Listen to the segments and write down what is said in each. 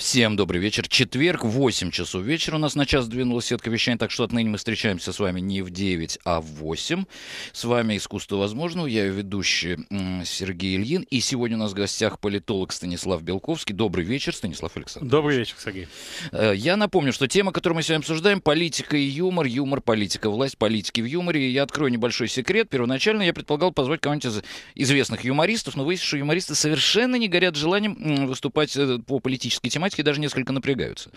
Всем добрый вечер. Четверг, 8 часов вечера у нас на час двинулась сетка вещаний, так что отныне мы встречаемся с вами не в 9, а в 8. С вами «Искусство возможного», я ведущий Сергей Ильин, и сегодня у нас в гостях политолог Станислав Белковский. Добрый вечер, Станислав Александрович. Добрый вечер, Сергей. Э, я напомню, что тема, которую мы сегодня обсуждаем, политика и юмор, юмор, политика, власть, политики в юморе. И я открою небольшой секрет. Первоначально я предполагал позвать кого-нибудь из известных юмористов, но выяснилось, что юмористы совершенно не горят желанием выступать э, по политической тематике математики даже несколько напрягаются.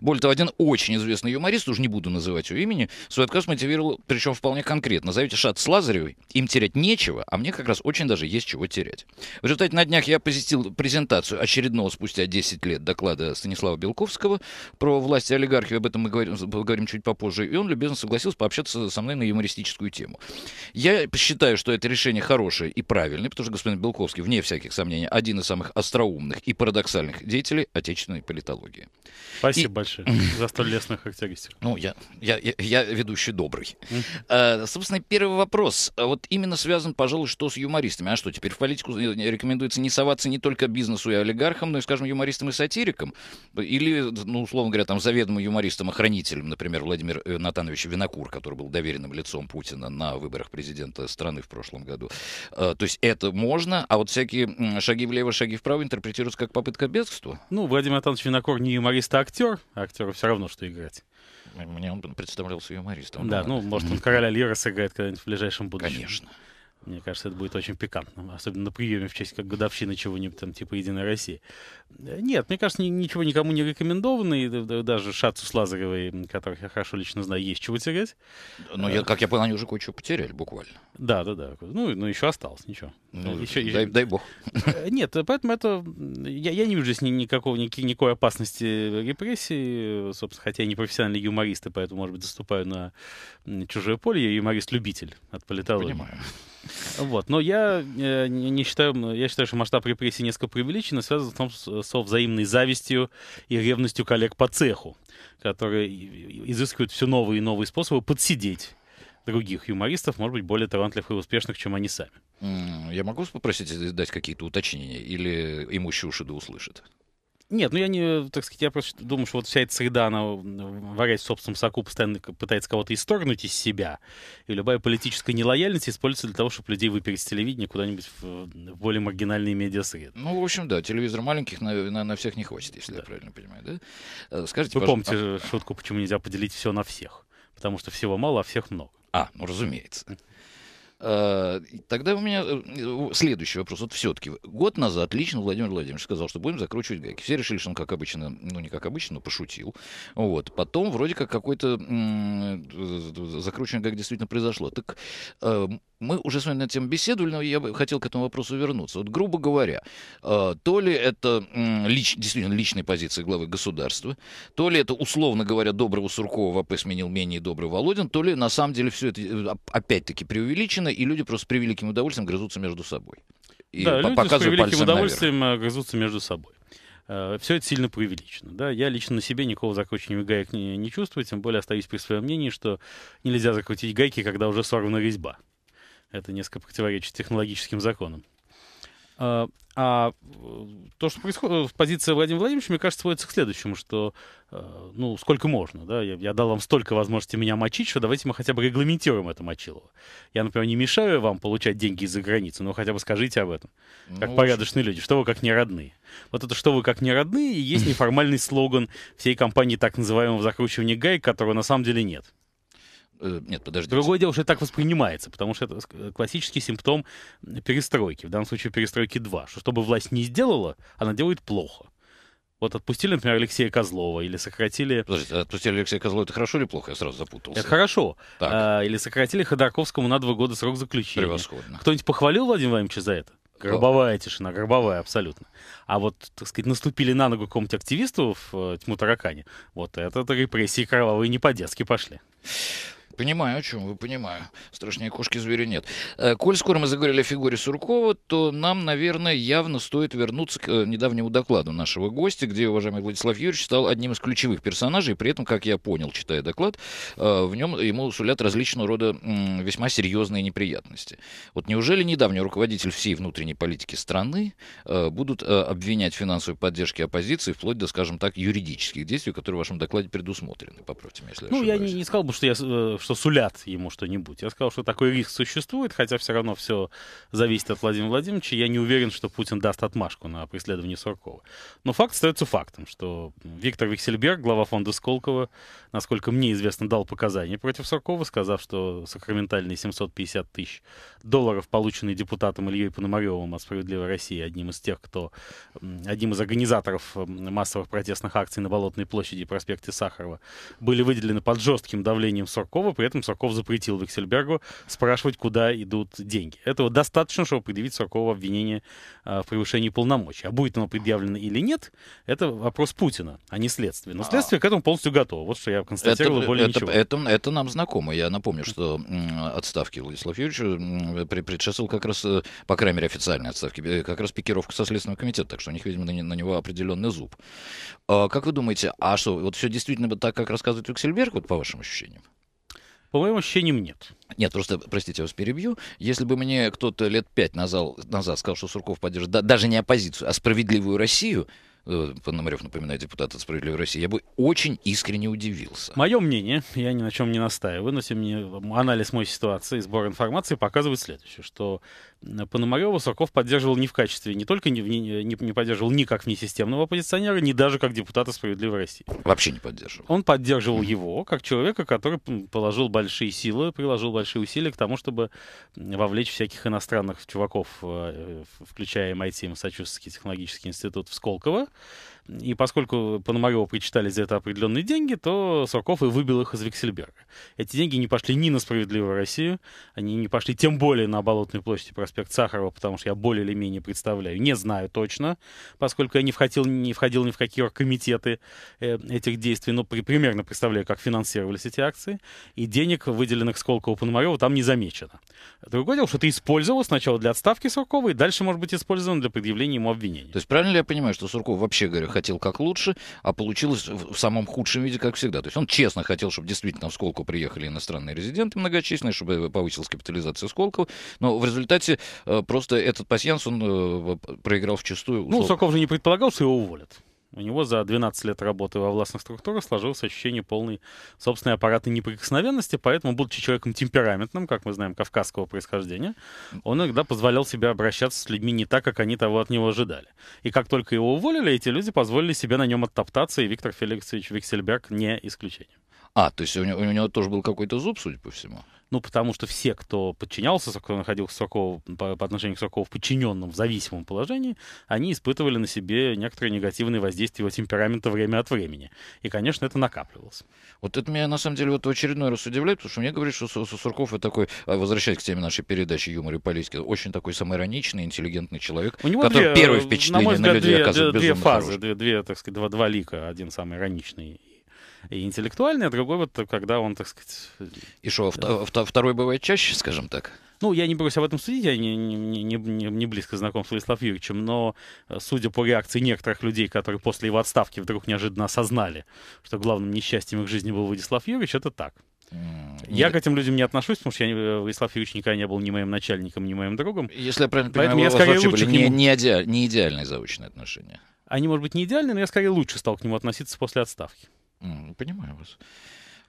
Более того, один очень известный юморист, уже не буду называть его имени, свой отказ мотивировал, причем вполне конкретно. Назовите шат с Лазаревой, им терять нечего, а мне как раз очень даже есть чего терять. В результате на днях я посетил презентацию очередного спустя 10 лет доклада Станислава Белковского про власть и олигархию, об этом мы говорим, поговорим чуть попозже, и он любезно согласился пообщаться со мной на юмористическую тему. Я считаю, что это решение хорошее и правильное, потому что господин Белковский, вне всяких сомнений, один из самых остроумных и парадоксальных деятелей отечественной современной политологии. Спасибо и... большое за столь лестных их Ну, я, я, я, ведущий добрый. Mm. А, собственно, первый вопрос. А вот именно связан, пожалуй, что с юмористами. А что, теперь в политику рекомендуется не соваться не только бизнесу и олигархам, но и, скажем, юмористам и сатирикам? Или, ну, условно говоря, там, заведомо и хранителям, например, Владимир э, Натанович Винокур, который был доверенным лицом Путина на выборах президента страны в прошлом году. А, то есть это можно, а вот всякие шаги влево, шаги вправо интерпретируются как попытка бегства? Ну, Владимир Антонович Винокур не юморист, а актер. А актеру все равно, что играть. Мне он представлялся юмористом. Да, ну, может, он короля Лира сыграет когда-нибудь в ближайшем будущем. Конечно. Мне кажется, это будет очень пикантно, особенно на приеме в честь как годовщины чего-нибудь там типа «Единой России». Э, нет, мне кажется, ничего никому не рекомендовано, и даже Шацу с Лазаревой, которых я хорошо лично знаю, есть чего терять. Но, ну, я, э, как я понял, они уже кое-что потеряли буквально. Да, да, да. Ну, ну еще осталось, ничего. Ну, э, еще, дай, еще... дай бог. Нет, поэтому это... Я, я не вижу здесь никакого, никакой, никакой опасности репрессий, собственно, хотя я не профессиональный юморист, и поэтому, может быть, заступаю на чужое поле. Я юморист-любитель от политологии. Понимаю. Вот. Но я э, не считаю, я считаю, что масштаб репрессий несколько преувеличен и связан в том, э, со взаимной завистью и ревностью коллег по цеху, которые изыскивают все новые и новые способы подсидеть других юмористов, может быть, более талантливых и успешных, чем они сами. Я могу попросить э, дать какие-то уточнения или ему еще уши да услышит? Нет, ну я не, так сказать, я просто думаю, что вот вся эта среда, она, варясь в собственном соку, постоянно пытается кого-то исторгнуть из себя. И любая политическая нелояльность используется для того, чтобы людей выпереть с телевидения куда-нибудь в, в более маргинальные медиасреды. Ну, в общем, да, телевизор маленьких на, на, на всех не хватит, если да. я правильно понимаю, да? Э, скажите, Вы пожалуйста... помните а шутку, почему нельзя поделить все на всех? Потому что всего мало, а всех много. А, ну разумеется. Э, тогда у меня э, следующий вопрос. Вот все-таки год назад лично Владимир Владимирович сказал, что будем закручивать гайки. Все решили, что он как обычно, ну не как обычно, но пошутил. Вот. Потом вроде как какой-то э, закручивание гайк действительно произошло. Так мы уже с вами на эту тему беседовали, но я бы хотел к этому вопросу вернуться. Вот, грубо говоря, то ли это лич, действительно личная позиция главы государства, то ли это, условно говоря, доброго Суркова ВП сменил менее добрый Володин, то ли на самом деле все это, опять-таки, преувеличено, вагоны, и люди просто с превеликим удовольствием грызутся между собой. И да, люди с превеликим удовольствием наверх. Э, грызутся между собой. Э, Все это сильно преувеличено. Да? Я лично на себе никакого закручивания гаек не, не чувствую, тем более остаюсь при своем мнении, что нельзя закрутить гайки, когда уже сорвана резьба. Это несколько противоречит технологическим законам. Э, а, то, что происходит, в э, позиции Владимира Владимировича, мне кажется, сводится к следующему, что, э, ну, сколько можно, да, я, я дал вам столько возможностей меня мочить, что давайте мы хотя бы регламентируем это мочилово. Я, например, не мешаю вам получать деньги из-за границы, но хотя бы скажите об этом, ну, как порядочные люди, что вы как не родные. Вот это «что вы как не родные» и есть неформальный слоган всей компании так называемого закручивания гаек, которого на самом деле нет. Э, нет, подожди. Другое дело, что это так воспринимается, потому что это э, классический симптом перестройки. В данном случае перестройки 2. Что, чтобы власть не сделала, она делает плохо. Вот отпустили, например, Алексея Козлова или сократили... Подождите, а отпустили Алексея Козлова, это хорошо или плохо? Я сразу запутался. Это хорошо. Так. А, или сократили Ходорковскому на два года срок заключения. Превосходно. Кто-нибудь похвалил Владимира Владимировича за это? Гробовая тишина, гробовая абсолютно. А вот, так сказать, наступили на ногу какому-то активисту в э, тьму таракане, вот это репрессии кровавые не по-детски пошли. Понимаю, о чем вы, понимаю. Страшнее кошки звери нет. Э, коль скоро мы заговорили о фигуре Суркова, то нам, наверное, явно стоит вернуться к э, недавнему докладу нашего гостя, где уважаемый Владислав Юрьевич стал одним из ключевых персонажей. При этом, как я понял, читая доклад, э, в нем ему сулят различного рода весьма серьезные неприятности. Вот неужели недавний руководитель всей внутренней политики страны будут обвинять в финансовой поддержке оппозиции вплоть до, скажем так, юридических действий, которые в вашем докладе предусмотрены? Поправьте меня, если Ну, ошибаюсь. я не, не сказал бы, что я что сулят ему что-нибудь. Я сказал, что такой риск существует, хотя все равно все зависит от Владимира Владимировича. Я не уверен, что Путин даст отмашку на преследование Суркова. Но факт остается фактом, что Виктор Виксельберг, глава фонда Сколково, насколько мне известно, дал показания против Суркова, сказав, что сакраментальные 750 тысяч долларов, полученные депутатом Ильей Пономаревым от «Справедливой России», одним из тех, кто, одним из организаторов массовых протестных акций на Болотной площади и проспекте Сахарова, были выделены под жестким давлением Суркова, при этом Сурков запретил Вексельбергу спрашивать, куда идут деньги. Этого достаточно, чтобы предъявить Суркову обвинение а, в превышении полномочий. А будет оно предъявлено или нет, это вопрос Путина, а не следствие. Но а. следствие к этому полностью готово. Вот что я констатировал это, более это, ничего. Это, это, это нам знакомо. Я напомню, что отставки Владислава Юрьевича предшествовал как раз, э, по крайней мере, официальной отставки, э, как раз пикировка со Следственного комитета. Так что у них, видимо, на него определенный зуб. А, как вы думаете, а что, вот все действительно так, как рассказывает Вексельберг, вот по вашим ощущениям? По моим ощущениям, нет. Нет, просто, простите, я вас перебью. Если бы мне кто-то лет пять назад, назад сказал, что Сурков поддержит да, даже не оппозицию, а справедливую Россию, э, Пономарев, напоминает депутата от «Справедливой России», я бы очень искренне удивился. Мое мнение, я ни на чем не настаиваю, но мне анализ моей ситуации, сбор информации показывает следующее, что Э, Пономарева Сурков поддерживал не в качестве, не только не, не, не поддерживал ни как внесистемного оппозиционера, ни даже как депутата «Справедливой России». Вообще не поддерживал. Он поддерживал mm-hmm. его как человека, который положил большие силы, приложил большие усилия к тому, чтобы вовлечь всяких иностранных чуваков, э, включая MIT эм и Массачусетский технологический институт в Сколково, и поскольку Пономарева причитали за это определенные деньги, то Сурков и выбил их из Вексельберга. Эти деньги не пошли ни на «Справедливую Россию», они не пошли тем более на Болотной площади проспект Сахарова, потому что я более или менее представляю, не знаю точно, поскольку я не входил, не входил ни в какие комитеты э, этих действий, но при, примерно представляю, как финансировались эти акции, и денег, выделенных Сколково Пономарева, там не замечено. Другое дело, что это использовалось сначала для отставки Суркова, и дальше, может быть, использовано для предъявления ему обвинений. То есть правильно ли я понимаю, что Сурков вообще, говоря, хотел как лучше, а получилось в самом худшем виде, как всегда. То есть он честно хотел, чтобы действительно в Сколку приехали иностранные резиденты многочисленные, чтобы повысилась капитализация Сколково, но в результате э, просто этот пасьянс он э, проиграл в чистую. Ну, Соков же не предполагал, что его уволят. У него за 12 лет работы во властных структурах сложилось ощущение полной собственной аппаратной неприкосновенности, поэтому, будучи человеком темпераментным, как мы знаем, кавказского происхождения, он иногда позволял себе обращаться с людьми не так, как они того от него ожидали. И как только его уволили, эти люди позволили себе на нем оттоптаться, и Виктор Феликсович Виксельберг не исключение. А, то есть у него, у него тоже был какой-то зуб, судя по всему? Ну, потому что все, кто подчинялся Сокову, находился Сокову, по, по отношению к Сокову в подчиненном, в зависимом положении, они испытывали на себе некоторые негативные воздействия его темперамента время от времени. И, конечно, это накапливалось. Вот это меня, на самом деле, вот в очередной раз удивляет, потому что мне говорят, что Сурков это такой, а, возвращаясь к теме нашей передачи «Юмор и политики, очень такой самоироничный, интеллигентный человек, У него который две, первый впечатление на, мой взгляд, на людей две, оказывает две, две фазы, две, две, так сказать, два, два лика. Один самый ироничный и интеллектуальный, а другой вот, когда он, так сказать... И что, второй бывает чаще, скажем так? Ну, я не берусь об этом судить, я не, не, не, не близко знаком с Владиславом Юрьевичем, но э, судя по реакции некоторых людей, которые после его отставки вдруг неожиданно осознали, что главным несчастьем их жизни был Владислав Юрьевич, это так. Я Нет. к этим людям не отношусь, потому что я, э, Владислав Юрьевич никогда не был ни моим начальником, ни моим другом. Если я правильно Поэтому понимаю, я скорее были не, не, идеаль, не идеальные заочные отношения. Они, может быть, не идеальные, но я скорее лучше стал к нему относиться после отставки. Понимаю вас.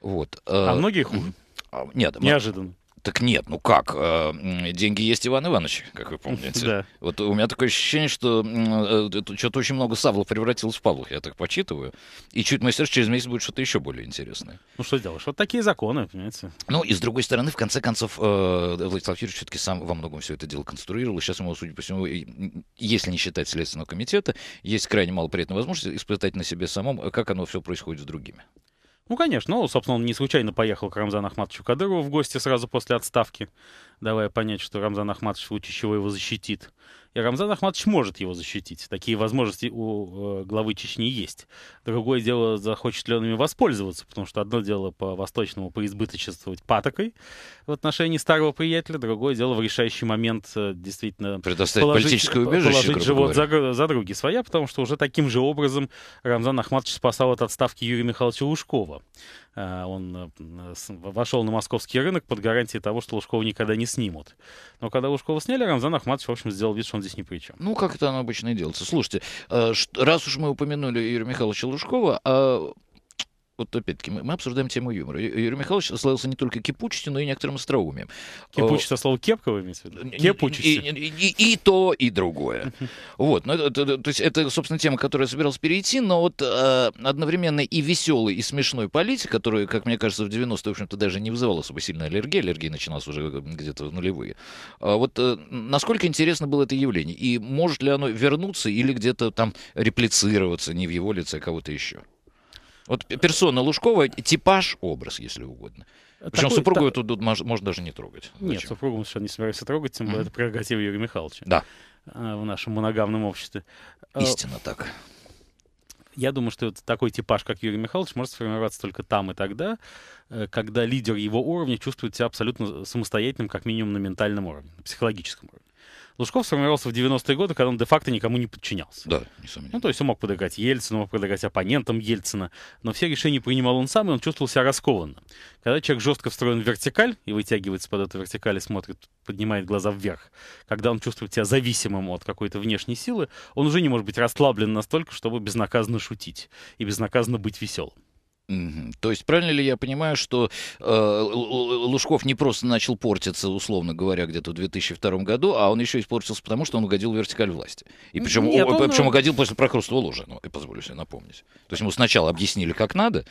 Вот. А э, многие хуже? А, нет. Неожиданно. Так нет, ну как? Э, деньги есть Иван Иванович, как вы помните. Да. Вот у меня такое ощущение, что э, что-то очень много Савла превратилось в Павлов, я так почитываю. И чуть мастер через месяц будет что-то еще более интересное. Ну что делаешь? Вот такие законы, понимаете. Ну и с другой стороны, в конце концов, э, Владислав Юрьевич все-таки сам во многом все это дело конструировал. И сейчас ему, судя по всему, если не считать Следственного комитета, есть крайне мало при этом возможности испытать на себе самом, как оно все происходит с другими. Ну, конечно, ну, собственно, он не случайно поехал к Рамзану Ахматовичу Кадырову в гости сразу после отставки давая понять, что Рамзан Ахматович в случае чего его защитит. И Рамзан Ахматович может его защитить. Такие возможности у э, главы Чечни есть. Другое дело, захочет ли он ими воспользоваться, потому что одно дело по-восточному поизбыточествовать патокой в отношении старого приятеля, другое дело в решающий момент э, действительно Предоставить положить, политическое э, убежище, положить живот за, за други своя, потому что уже таким же образом Рамзан Ахматович спасал от отставки Юрия Михайловича Лужкова. Э, он э, вошел на московский рынок под гарантией того, что Лужкова никогда не снимут. Но когда Лужкова сняли, Рамзан Ахматович, в общем, сделал вид, что он здесь ни при чем. Ну, как это оно обычно и делается. Слушайте, э, раз уж мы упомянули Юрия Михайловича Лужкова, а вот опять-таки, мы, мы обсуждаем тему юмора. Юрий Михайлович славился не только кипучестью, но и некоторым остроумием. Кипучесть, а слово кепка вы имеете в виду? Кепучестью. И, и, и, и то, и другое. Вот, ну, это, то есть это, собственно, тема, к которой я собирался перейти, но вот э, одновременно и веселый, и смешной политик, который, как мне кажется, в 90-е, в общем-то, даже не вызывал особо сильной аллергии, аллергия начиналась уже э, где-то в нулевые. А вот э, насколько интересно было это явление, и может ли оно вернуться или где-то там реплицироваться не в его лице, а кого-то еще? Вот персона Лужкова, типаж, образ, если угодно. Такой, Причем супругу та... тут можно даже не трогать. Зачем? Нет, супругу мы совершенно не собирается трогать, тем более mm-hmm. это прерогатива Юрия Михайловича. Да. А, в нашем моногамном обществе. А, Истинно а... так. Я думаю, что такой типаж, как Юрий Михайлович, может сформироваться только там и тогда, э, когда лидер его уровня чувствует себя абсолютно самостоятельным, как минимум на ментальном уровне, на психологическом уровне. Лужков сформировался в 90-е годы, когда он де-факто никому не подчинялся. Да, несомненно. Ну, то есть он мог подыграть Ельцину, мог подыграть оппонентам Ельцина, но все решения принимал он сам, и он чувствовал себя раскованно. Когда человек жестко встроен в вертикаль и вытягивается под эту вертикаль и смотрит, поднимает глаза вверх, когда он чувствует себя зависимым от какой-то внешней силы, он уже не может быть расслаблен настолько, чтобы безнаказанно шутить и безнаказанно быть веселым. То есть правильно ли я понимаю, что э, Лужков не просто начал портиться, условно говоря, где-то в 2002 году, а он еще испортился потому, что он угодил в вертикаль власти. И причем, Нет, он... причем э, угодил после прокрустола уже, ну, я позволю себе напомнить. То есть ему сначала объяснили, как надо,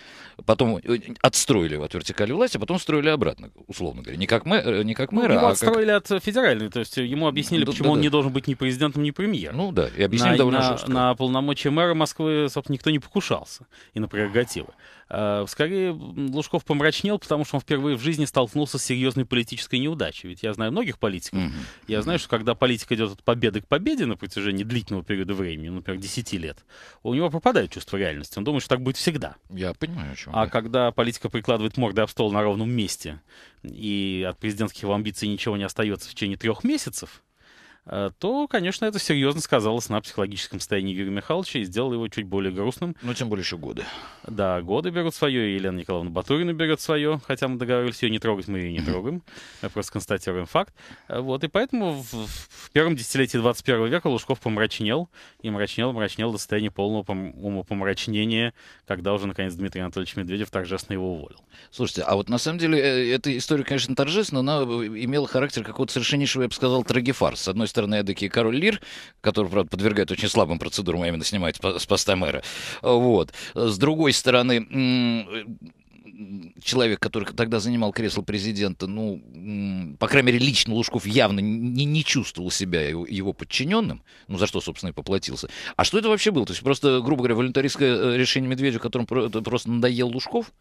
потом э, отстроили его от вертикали власти, а потом строили обратно, условно говоря. Не как, мэ, э, не как ну, мэра, ну, его а отстроили как... от федеральной, то есть ему объяснили, ну, почему да, он не должен быть ни президентом, ни премьером. Ну да, и объяснили на, довольно на, жестко. На полномочия мэра Москвы, собственно, никто не покушался и на прерогативы. Э, скорее, Лужков помрачнел, потому что он впервые в жизни столкнулся с серьезной политической неудачей. Ведь я знаю многих политиков. Mm-hmm. Я знаю, что когда политика идет от победы к победе на протяжении длительного периода времени, например, 10 лет, у него пропадает чувство реальности. Он думает, что так будет всегда. Я понимаю, о чем. А когда политика прикладывает морды об стол на ровном месте, и от президентских амбиций ничего не остается в течение трех месяцев, Э, то, конечно, это серьезно сказалось на психологическом состоянии Юрия Михайловича и сделало его чуть более грустным. Ну, тем более еще годы. Да, годы берут свое, и Елена Николаевна Батурина берет свое, хотя мы договорились ее не трогать, мы ее не трогаем, просто констатируем факт. Э, вот, и поэтому в, в первом десятилетии 21 века Лужков помрачнел, и мрачнел, мрачнел до состояния полного пом- умопомрачнения, когда уже, наконец, Дмитрий Анатольевич Медведев торжественно его уволил. Слушайте, а вот на самом деле э, эта история, конечно, торжественная, но она имела характер какого-то совершеннейшего, я бы сказал, трагефарс. С одной стороны, вестерны, эдакий король Лир, который, правда, подвергает очень слабым процедурам, а именно снимает с поста мэра. Вот. С другой стороны, человек, который тогда занимал кресло президента, ну, по крайней мере, лично Лужков явно не, не чувствовал себя его, его подчиненным, ну, за что, собственно, и поплатился. А что это вообще было? То есть просто, грубо говоря, волюнтаристское э, решение Медведева, которому просто надоел Лужков,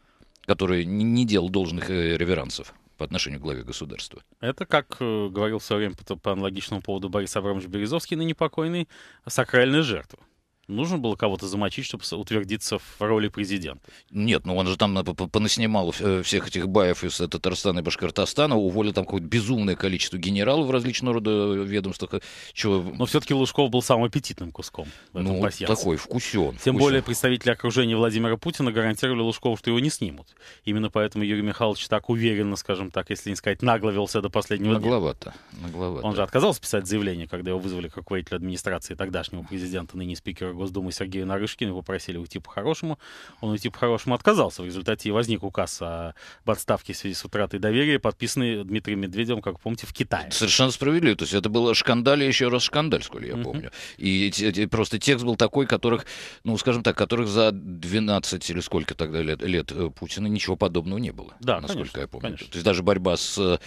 который не делал должных э, реверансов? по отношению к главе государства. Это, как э, говорил в свое время по, аналогичному поводу Борис Абрамович Березовский, ныне покойный, а сакральная жертва. Нужно было кого-то замочить, чтобы утвердиться в роли президента? Нет, ну он же там э, понаснимал э, всех этих баев из э, Татарстана и Башкортостана, уволил там какое-то безумное количество генералов в различного рода ведомствах. Чего... Но все-таки Лужков был самым аппетитным куском в этом Ну, пассиансе. такой, вкусен. Тем вкусен. более представители окружения Владимира Путина гарантировали Лужкову, что его не снимут. Именно поэтому Юрий Михайлович так уверенно, скажем так, если не сказать, наглавился до последнего нагловато, дня. Нагловато. Он же отказался писать заявление, когда его вызвали как руководитель администрации тогдашнего президента, ныне спикера Госдумы Сергея Нарышкина. попросили уйти по-хорошему. Он уйти по-хорошему отказался. В результате и возник указ о, об отставке в связи с утратой доверия, подписанный Дмитрием Медведевым, как помните, в Китае. Совершенно справедливо. То есть это было шкандаль еще раз шкандаль, сколько я uh-huh. помню. И, просто текст был такой, которых, ну, скажем так, которых за 12 или сколько тогда лет, лет э, Путина ничего подобного не было. Да, насколько конечно, я помню. Конечно. То есть даже борьба с э,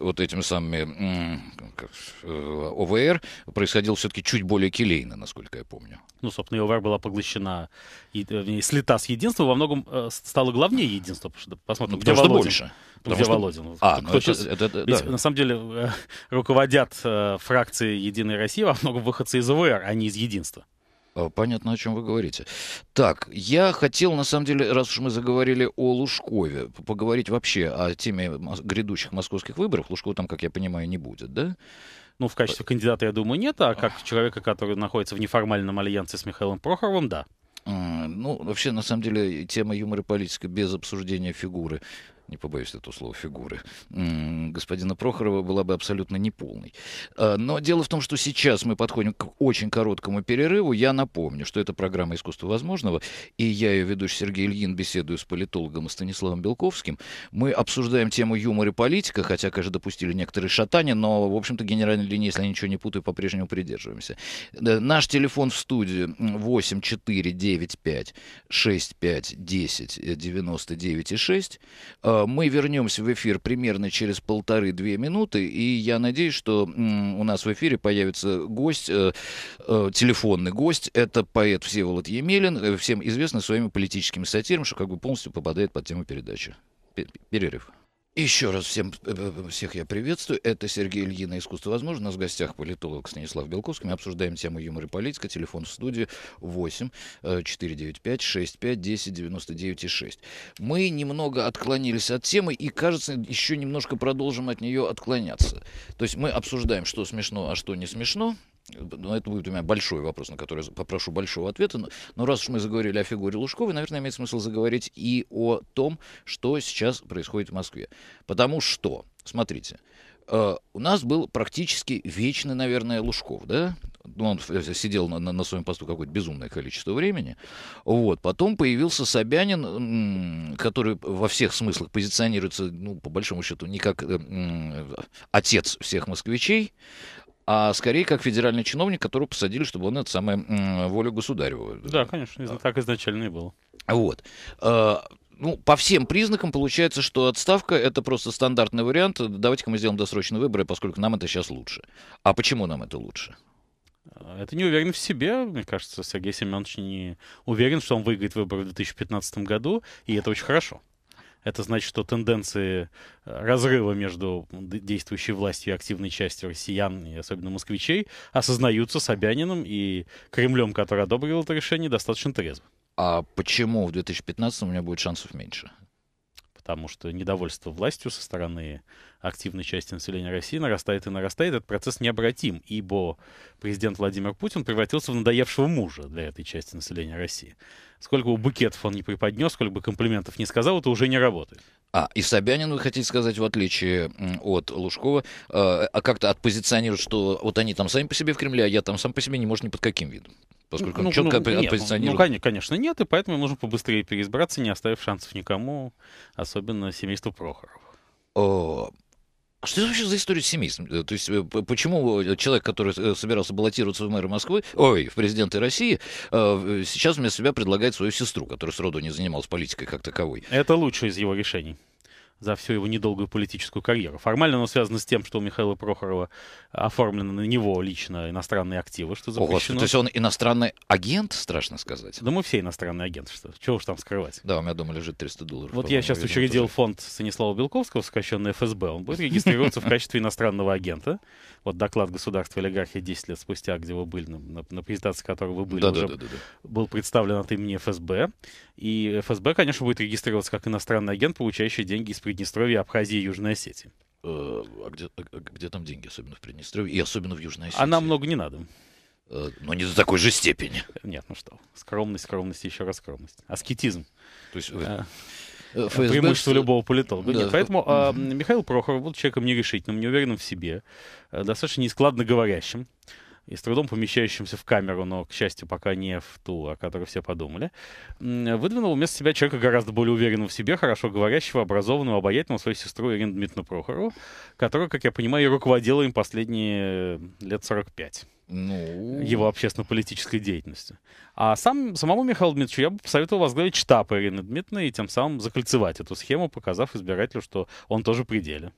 вот этими самыми как, э, ОВР происходила все-таки чуть более келейно, насколько я помню. Ну, собственно, ИОВР была поглощена, и, э, вернее, слета с единства во многом э, стало главнее единство, потому что посмотрим, ну, где потому Володин. Что больше. Потому где что... Володин? А, Кто ну сейчас... это, это, Ведь, да. На самом деле э, руководят э, фракции «Единой России» во многом выходцы из ВР, а не из «Единства». Э, понятно, о чем вы говорите. Так, я хотел, на самом деле, раз уж мы заговорили о Лужкове, поговорить вообще о теме грядущих московских выборов. Лужкова там, как я понимаю, не будет, да? Ну, в качестве кандидата, я думаю, нет, а как человека, который находится в неформальном альянсе с Михаилом Прохоровым, да. А, ну, вообще, на самом деле, тема юмора и политика без обсуждения фигуры не побоюсь этого слова, фигуры господина Прохорова была бы абсолютно неполной. А, но дело в том, что сейчас мы подходим к очень короткому перерыву. Я напомню, что это программа «Искусство возможного», и я, ее ведущий Сергей Ильин, беседую с политологом Станиславом Белковским. Мы обсуждаем тему юмора и политика, хотя, конечно, допустили некоторые шатания, но, в общем-то, генеральной линии, если я ничего не путаю, по-прежнему придерживаемся. Наш телефон в студии 8 4 9 5 6 5 10 99 и 6. Э, мы вернемся в эфир примерно через полторы-две минуты, и я надеюсь, что у нас в эфире появится гость, э, э, телефонный гость. Это поэт Всеволод Емелин, всем известный своими политическими сатирами, что как бы полностью попадает под тему передачи. Перерыв. Еще раз всем, э, э, э, всех я приветствую. Это Сергей Ильина «Искусство возможно». У нас в гостях политолог Станислав Белковский. Мы обсуждаем тему юмор и политика. Телефон в студии 8 495 65 10 99 6. Мы немного отклонились от темы и, кажется, еще немножко продолжим от нее отклоняться. То есть мы обсуждаем, что смешно, а что не смешно ну, это будет у меня большой вопрос, на который я попрошу большого ответа. Но, но раз уж мы заговорили о фигуре Лужковой, наверное, имеет смысл заговорить и о том, что сейчас происходит в Москве. Потому что, смотрите, э, у нас был практически вечный, наверное, Лужков, да? ну Он э, сидел на, на, на своем посту какое-то безумное количество времени. Вот. Потом появился Собянин, который во всех смыслах позиционируется, ну, по большому счету, не как э, отец всех москвичей, а скорее как федеральный чиновник, которого посадили, чтобы он это самое волю государеву. Да, конечно, да. так изначально и было. Вот а, ну, по всем признакам получается, что отставка это просто стандартный вариант. Давайте-ка мы сделаем досрочные выборы, поскольку нам это сейчас лучше. А почему нам это лучше? А, это не уверен в себе, мне кажется, Сергей Семенович не уверен, что он выиграет выборы в 2015 году, и это очень хорошо. Это значит, что тенденции э, разрыва между действующей властью и активной частью россиян, и особенно москвичей, осознаются Собяниным и Кремлем, который одобрил это решение, достаточно трезво. А почему в 2015 у меня будет шансов меньше? потому что недовольство властью со стороны активной части населения России нарастает и нарастает. Этот процесс необратим, ибо президент Владимир Путин превратился в надоевшего мужа для этой части населения России. Сколько бы букетов он не преподнес, сколько бы комплиментов не сказал, это уже не работает. А, и Собянин, вы хотите сказать, в отличие от Лужкова, э, а как-то отпозиционирует, что вот они там сами по себе в Кремле, а я там сам по себе не может ни под каким видом. Поскольку ну, он четко ну, ну, оппозиционирует. Ну, конечно, нет, и поэтому нужно побыстрее переизбраться, не оставив шансов никому, особенно семейству Прохоров. О, а что это вообще за история с семейством? Э, то есть э, почему э, человек, который собирался баллотироваться в мэра Москвы, ой, в президенты России, сейчас вместо себя предлагает свою сестру, которая сроду не занималась политикой как таковой? Это лучшее из его решений за всю его недолгую политическую карьеру. Формально оно связано с тем, что у Михаила Прохорова оформлены на него лично иностранные активы, что запрещено. О, то есть он иностранный агент, страшно сказать? Да мы все иностранные агенты, что, чего уж там скрывать. Да, у меня дома лежит 300 долларов. Вот я сейчас учредил тоже. фонд Станислава Белковского, сокращенный ФСБ. Он будет регистрироваться в качестве иностранного агента вот доклад государства олигархии 10 лет спустя, где вы были, на, на презентации которого вы были, да, уже да, да, да, был представлен от имени ФСБ. И ФСБ, конечно, будет регистрироваться как иностранный агент, получающий деньги из Приднестровья, Абхазии и Южной Осетии. Э, а где, а, а где там деньги, особенно в Приднестровье и особенно в Южной Осетии? А нам много не надо. Э, но не до такой же степени. Нет, ну что, скромность, скромность, еще раз скромность. Аскетизм. То есть... А... Э, э, ФСБ... преимущество любого политолога. Да. Нет, поэтому э, Михаил Прохоров был человеком нерешительным, неуверенным в себе, э, достаточно нескладно говорящим и с трудом помещающимся в камеру, но, к счастью, пока не в ту, о которой все подумали, выдвинул вместо себя человека гораздо более уверенного в себе, хорошо говорящего, образованного, обаятельного свою сестру Ирину Дмитриевну Прохорову, которая, как я понимаю, руководила им последние лет 45 ну... его общественно-политической деятельности. А сам, самому Михаилу Дмитриевичу я бы посоветовал возглавить штаб Ирины Дмитриевны и тем самым закольцевать эту схему, показав избирателю, что он тоже при деле.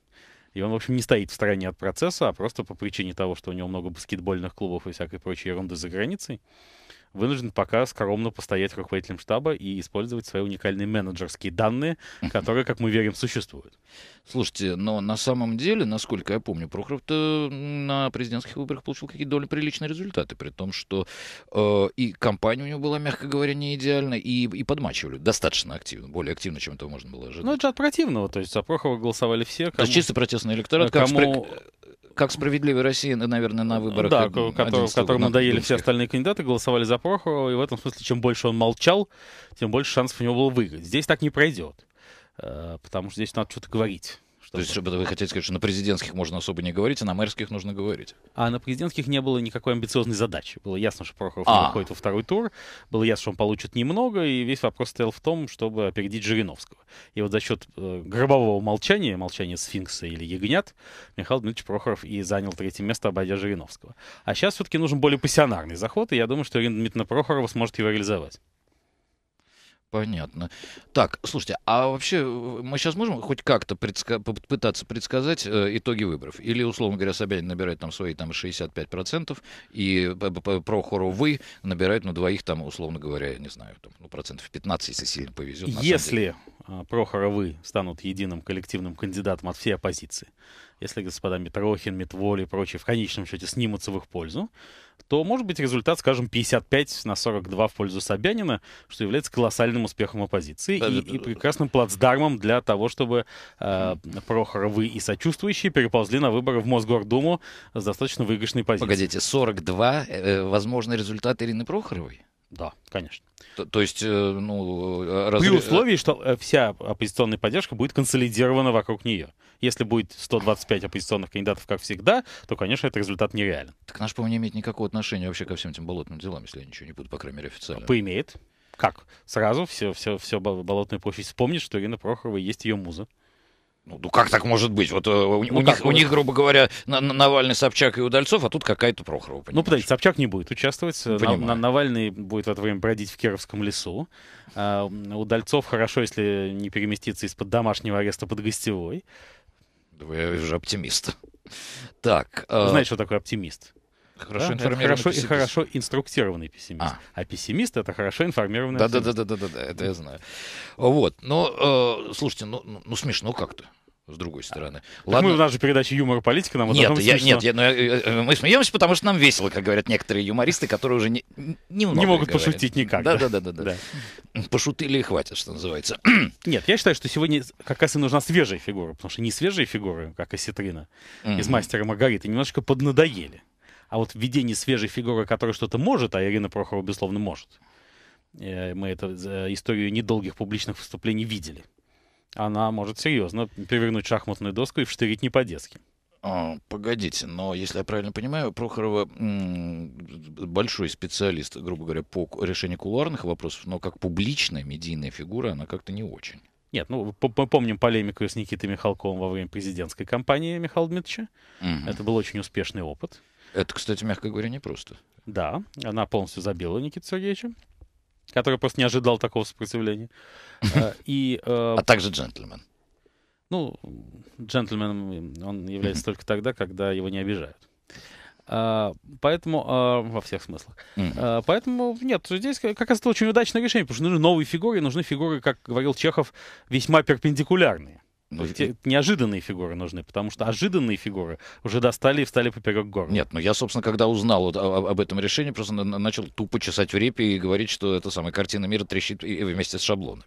И он, в общем, не стоит в стороне от процесса, а просто по причине того, что у него много баскетбольных клубов и всякой прочей ерунды за границей, вынужден пока скромно постоять руководителем штаба и использовать свои уникальные менеджерские данные, которые, как мы верим, существуют. Слушайте, но на самом деле, насколько я помню, Прохоров на президентских выборах получил какие-то довольно приличные результаты, при том, что э, и компания у него была, мягко говоря, не идеальна, и, и подмачивали достаточно активно, более активно, чем это можно было ожидать. Ну, это же от противного, то есть за Прохорова голосовали все. Кому... То есть чисто протестный электорат, кому... как как «Справедливая Россия», наверное, на выборах. Да, который, которому надоели все остальные кандидаты, голосовали за Прохорова, и в этом смысле, чем больше он молчал, тем больше шансов у него было выиграть. Здесь так не пройдет, э, потому что здесь надо что-то говорить. Чтобы... То есть, чтобы вы хотите сказать, что на президентских можно особо не говорить, а на мэрских нужно говорить? А на президентских не было никакой амбициозной задачи. Было ясно, что Прохоров а. не выходит во второй тур, было ясно, что он получит немного, и весь вопрос стоял в том, чтобы опередить Жириновского. И вот за счет э, гробового молчания, молчания сфинкса или ягнят, Михаил Дмитриевич Прохоров и занял третье место, обойдя Жириновского. А сейчас все-таки нужен более пассионарный заход, и я думаю, что Ирина Дмитриевна Прохорова сможет его реализовать. Понятно. Так, слушайте, а вообще э, мы сейчас можем хоть как-то предска- попытаться предсказать э, итоги выборов? Или, условно говоря, Собянин набирает там свои там 65%, и Прохору вы набирает на двоих там, условно говоря, я не знаю, там, ну, процентов 15, если сильно повезет. Если а, Прохоровы станут единым коллективным кандидатом от всей оппозиции, если господа Митрохин, Митволи и прочие в конечном счете снимутся в их пользу, то может быть результат, скажем, 55 на 42 в пользу Собянина, что является колоссальным успехом оппозиции да, и, да, и прекрасным плацдармом для того, чтобы э, Прохоровы и сочувствующие переползли на выборы в Мосгордуму с достаточно выигрышной позицией. Погодите, 42 э, э, возможный результат Ирины Прохоровой? Да, конечно. То, то есть, э, ну... Раз... Э, При условии, что э, вся оппозиционная поддержка будет консолидирована вокруг нее. Если будет 125 оппозиционных кандидатов, как всегда, то, конечно, этот результат нереален. Так наш, по-моему, не имеет никакого отношения вообще ко всем этим болотным делам, если я ничего не буду, по крайней мере, официально. Поимеет. Как? Сразу все, все, все Болотную площадь вспомнит, что Ирина Прохорова есть ее муза. Ну, ну как так может быть? Вот э, ну, у, них, у них, грубо говоря, Навальный, Собчак и Удальцов, а тут какая-то Прохорова. Ну, понимаешь? Ну подожди, Собчак не будет участвовать. Э, на, Навальный будет в это время бродить в Кировском лесу. А, Удальцов хорошо, если не переместиться из-под домашнего ареста под гостевой. Да я уже оптимист. Так. Э, Знаешь, что такое оптимист? Хорошо да? информированный хорошо, пессимист. хорошо инструктированный пессимист. А, а пессимист — это хорошо информированный да, пессимист. Да-да-да, да это я знаю. Вот, но, э, слушайте, ну, ну, ну смешно как-то с другой стороны. Так Ладно. Мы, в нашей передаче юмор и политика» нам Нет, я, нет я, ну, я, э, э, мы смеемся, потому что нам весело, как говорят некоторые юмористы, которые уже не, не, не могут говорят. пошутить никак. Да, да, да, да, да. да. Пошутили и хватит, что называется. Нет, я считаю, что сегодня как раз и нужна свежая фигура, потому что не свежие фигуры, как Осетрина mm-hmm. из «Мастера Маргариты», немножко поднадоели. А вот введение свежей фигуры, которая что-то может, а Ирина Прохорова, безусловно, может. Э, мы эту э, историю недолгих публичных выступлений видели. Она может серьезно перевернуть шахматную доску и вштырить не по-детски. А, погодите, но если я правильно понимаю, Прохорова большой специалист, грубо говоря, по решению кулуарных вопросов, но как публичная медийная фигура она как-то не очень. Нет, ну мы помним полемику с Никитой Михалковым во время президентской кампании Михаила Дмитриевича. Угу. Это был очень успешный опыт. Это, кстати, мягко говоря, непросто. Да, она полностью забила Никита Сергеевича, который просто не ожидал такого сопротивления. Э, и, э, а также джентльмен. Ну, джентльменом он является только тогда, когда его не обижают. Uh, поэтому uh, во всех смыслах. Mm-hmm. Uh, поэтому нет, здесь как раз это очень удачное решение, потому что нужны новые фигуры, нужны фигуры, как говорил Чехов, весьма перпендикулярные. Ну, те, неожиданные фигуры нужны, потому что ожиданные фигуры уже достали и встали поперек гор. Нет, ну я, собственно, когда узнал вот об, об этом решении, просто начал тупо чесать в репе и говорить, что эта самая картина мира трещит и, и вместе с шаблонами.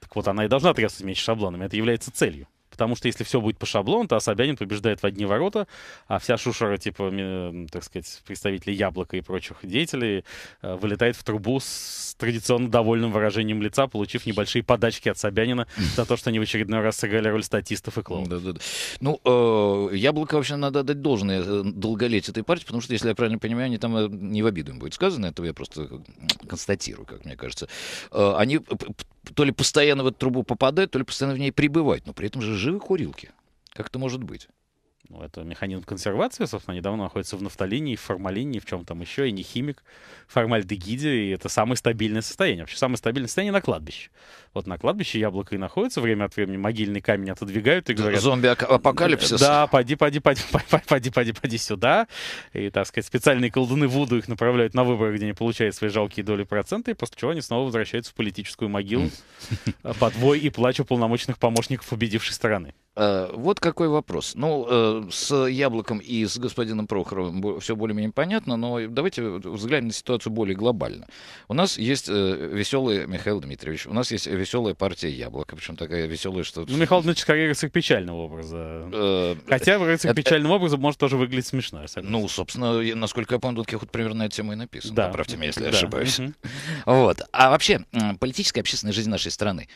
Так вот, она и должна трясться вместе с шаблонами. Это является целью потому что если все будет по шаблону, то Собянин побеждает в одни ворота, а вся шушера, типа, э, так сказать, представителей Яблока и прочих деятелей э, вылетает в трубу с традиционно довольным выражением лица, получив небольшие подачки от Собянина за то, что они в очередной раз сыграли роль статистов и клоунов. Да, да, да. Ну, э, Яблоко вообще надо отдать должное э, долголетие этой партии, потому что, если я правильно понимаю, они там не в обиду им будет сказано, этого я просто констатирую, как мне кажется. Э, они то ли постоянно в эту трубу попадают, то ли постоянно в ней пребывать, но при этом же живы курилки. Как это может быть? ну, это механизм консервации, собственно, недавно находится в нафталине, в формалине, в чем там еще, и не химик, формальдегиде, и это самое стабильное состояние. Вообще, самое стабильное состояние на кладбище. Вот на кладбище яблоко и находится, время от времени могильный камень отодвигают и говорят... Зомби-апокалипсис. «Э, да, поди, поди, поди, поди, поди, поди, поди сюда. И, так сказать, специальные колдуны Вуду их направляют на выборы, где они получают свои жалкие доли процента, и после чего они снова возвращаются в политическую могилу подвой и плач полномочных помощников убедившей стороны. Э, вот какой вопрос. Ну, э, с Яблоком и с господином Прохоровым все более-менее понятно, но давайте взглянем на ситуацию более глобально. У нас есть э, веселый Михаил Дмитриевич, у нас есть веселая партия Яблоко, причем такая веселая, что... Ну, Михаил Дмитриевич скорее рыцарь печального образа. Хотя рыцарь печального образа может тоже выглядеть смешно. Ну, собственно, насколько я помню, тут Кихот примерно на эту и написано. Да. Поправьте меня, если я ошибаюсь. Вот. А вообще, политическая общественная жизнь нашей страны.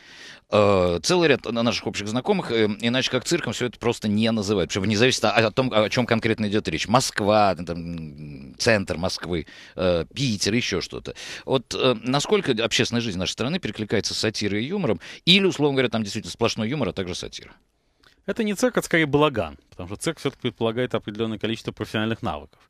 Целый ряд наших общих знакомых, иначе иначе как цирком все это просто не называют. Причем не зависит от том, о чем конкретно идет речь. Москва, там, центр Москвы, э, Питер, еще что-то. Вот э, насколько общественная жизнь нашей страны перекликается с сатирой и юмором, или, условно говоря, там действительно сплошной юмор, а также сатира? Это не цирк, а скорее балаган, потому что цирк все-таки предполагает определенное количество профессиональных навыков.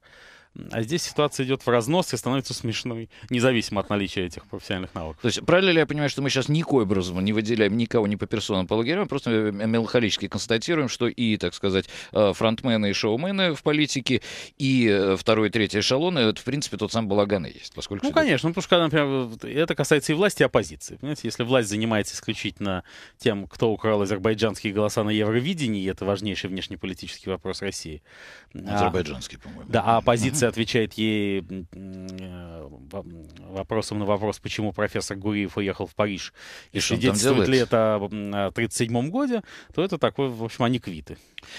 А здесь ситуация идет в разнос и становится смешной, независимо от наличия этих профессиональных навыков. То есть, правильно ли я понимаю, что мы сейчас никакой образом не выделяем никого не по персонам, по лагерям, а просто э, э, меланхолически констатируем, что и, так сказать, э, фронтмены и шоумены в политике, и второй и третий эшелоны, это, в принципе, тот самый балаган и есть. Поскольку ну, конечно, ну, потому что, например, это касается и власти, и оппозиции. Понимаете, если власть занимается исключительно тем, кто украл азербайджанские голоса на Евровидении, это важнейший внешнеполитический вопрос России. А Азербайджанский, по-моему. Да, а оппозиция Полиция отвечает ей э, вопросом на вопрос, почему профессор Гуриев уехал в Париж и, и свидетельствует ли это о 1937 годе, то это такой, в общем, они квиты.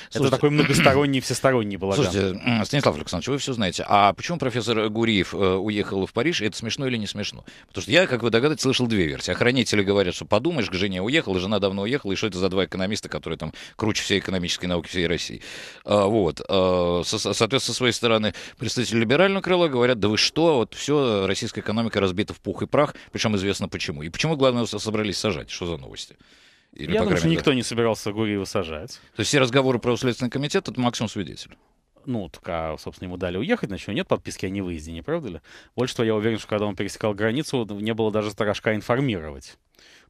Слушайте, это такой многосторонний, всесторонний балаган. Слушайте, Станислав Александрович, вы все знаете. А почему профессор Гуриев э, уехал в Париж? Это смешно или не смешно? Потому что я, как вы догадываетесь, слышал две версии. Охранители говорят, что подумаешь, к жене уехала, жена давно уехала, и что это за два экономиста, которые там круче всей экономической науки всей России. А, вот. Э, соответственно, со своей стороны, представители либерального крыла говорят, да вы что, вот все, российская экономика разбита в пух и прах, причем известно почему. И почему, главное, собрались сажать, что за новости? Или, Я думаю, мере, что никто не собирался Гурьева сажать. То есть все разговоры про Следственный комитет — это максимум свидетель? ну, так, а, собственно, ему дали уехать, значит, у нет подписки о невыезде, не правда ли? Больше того, я уверен, что когда он пересекал границу, не было даже сторожка информировать.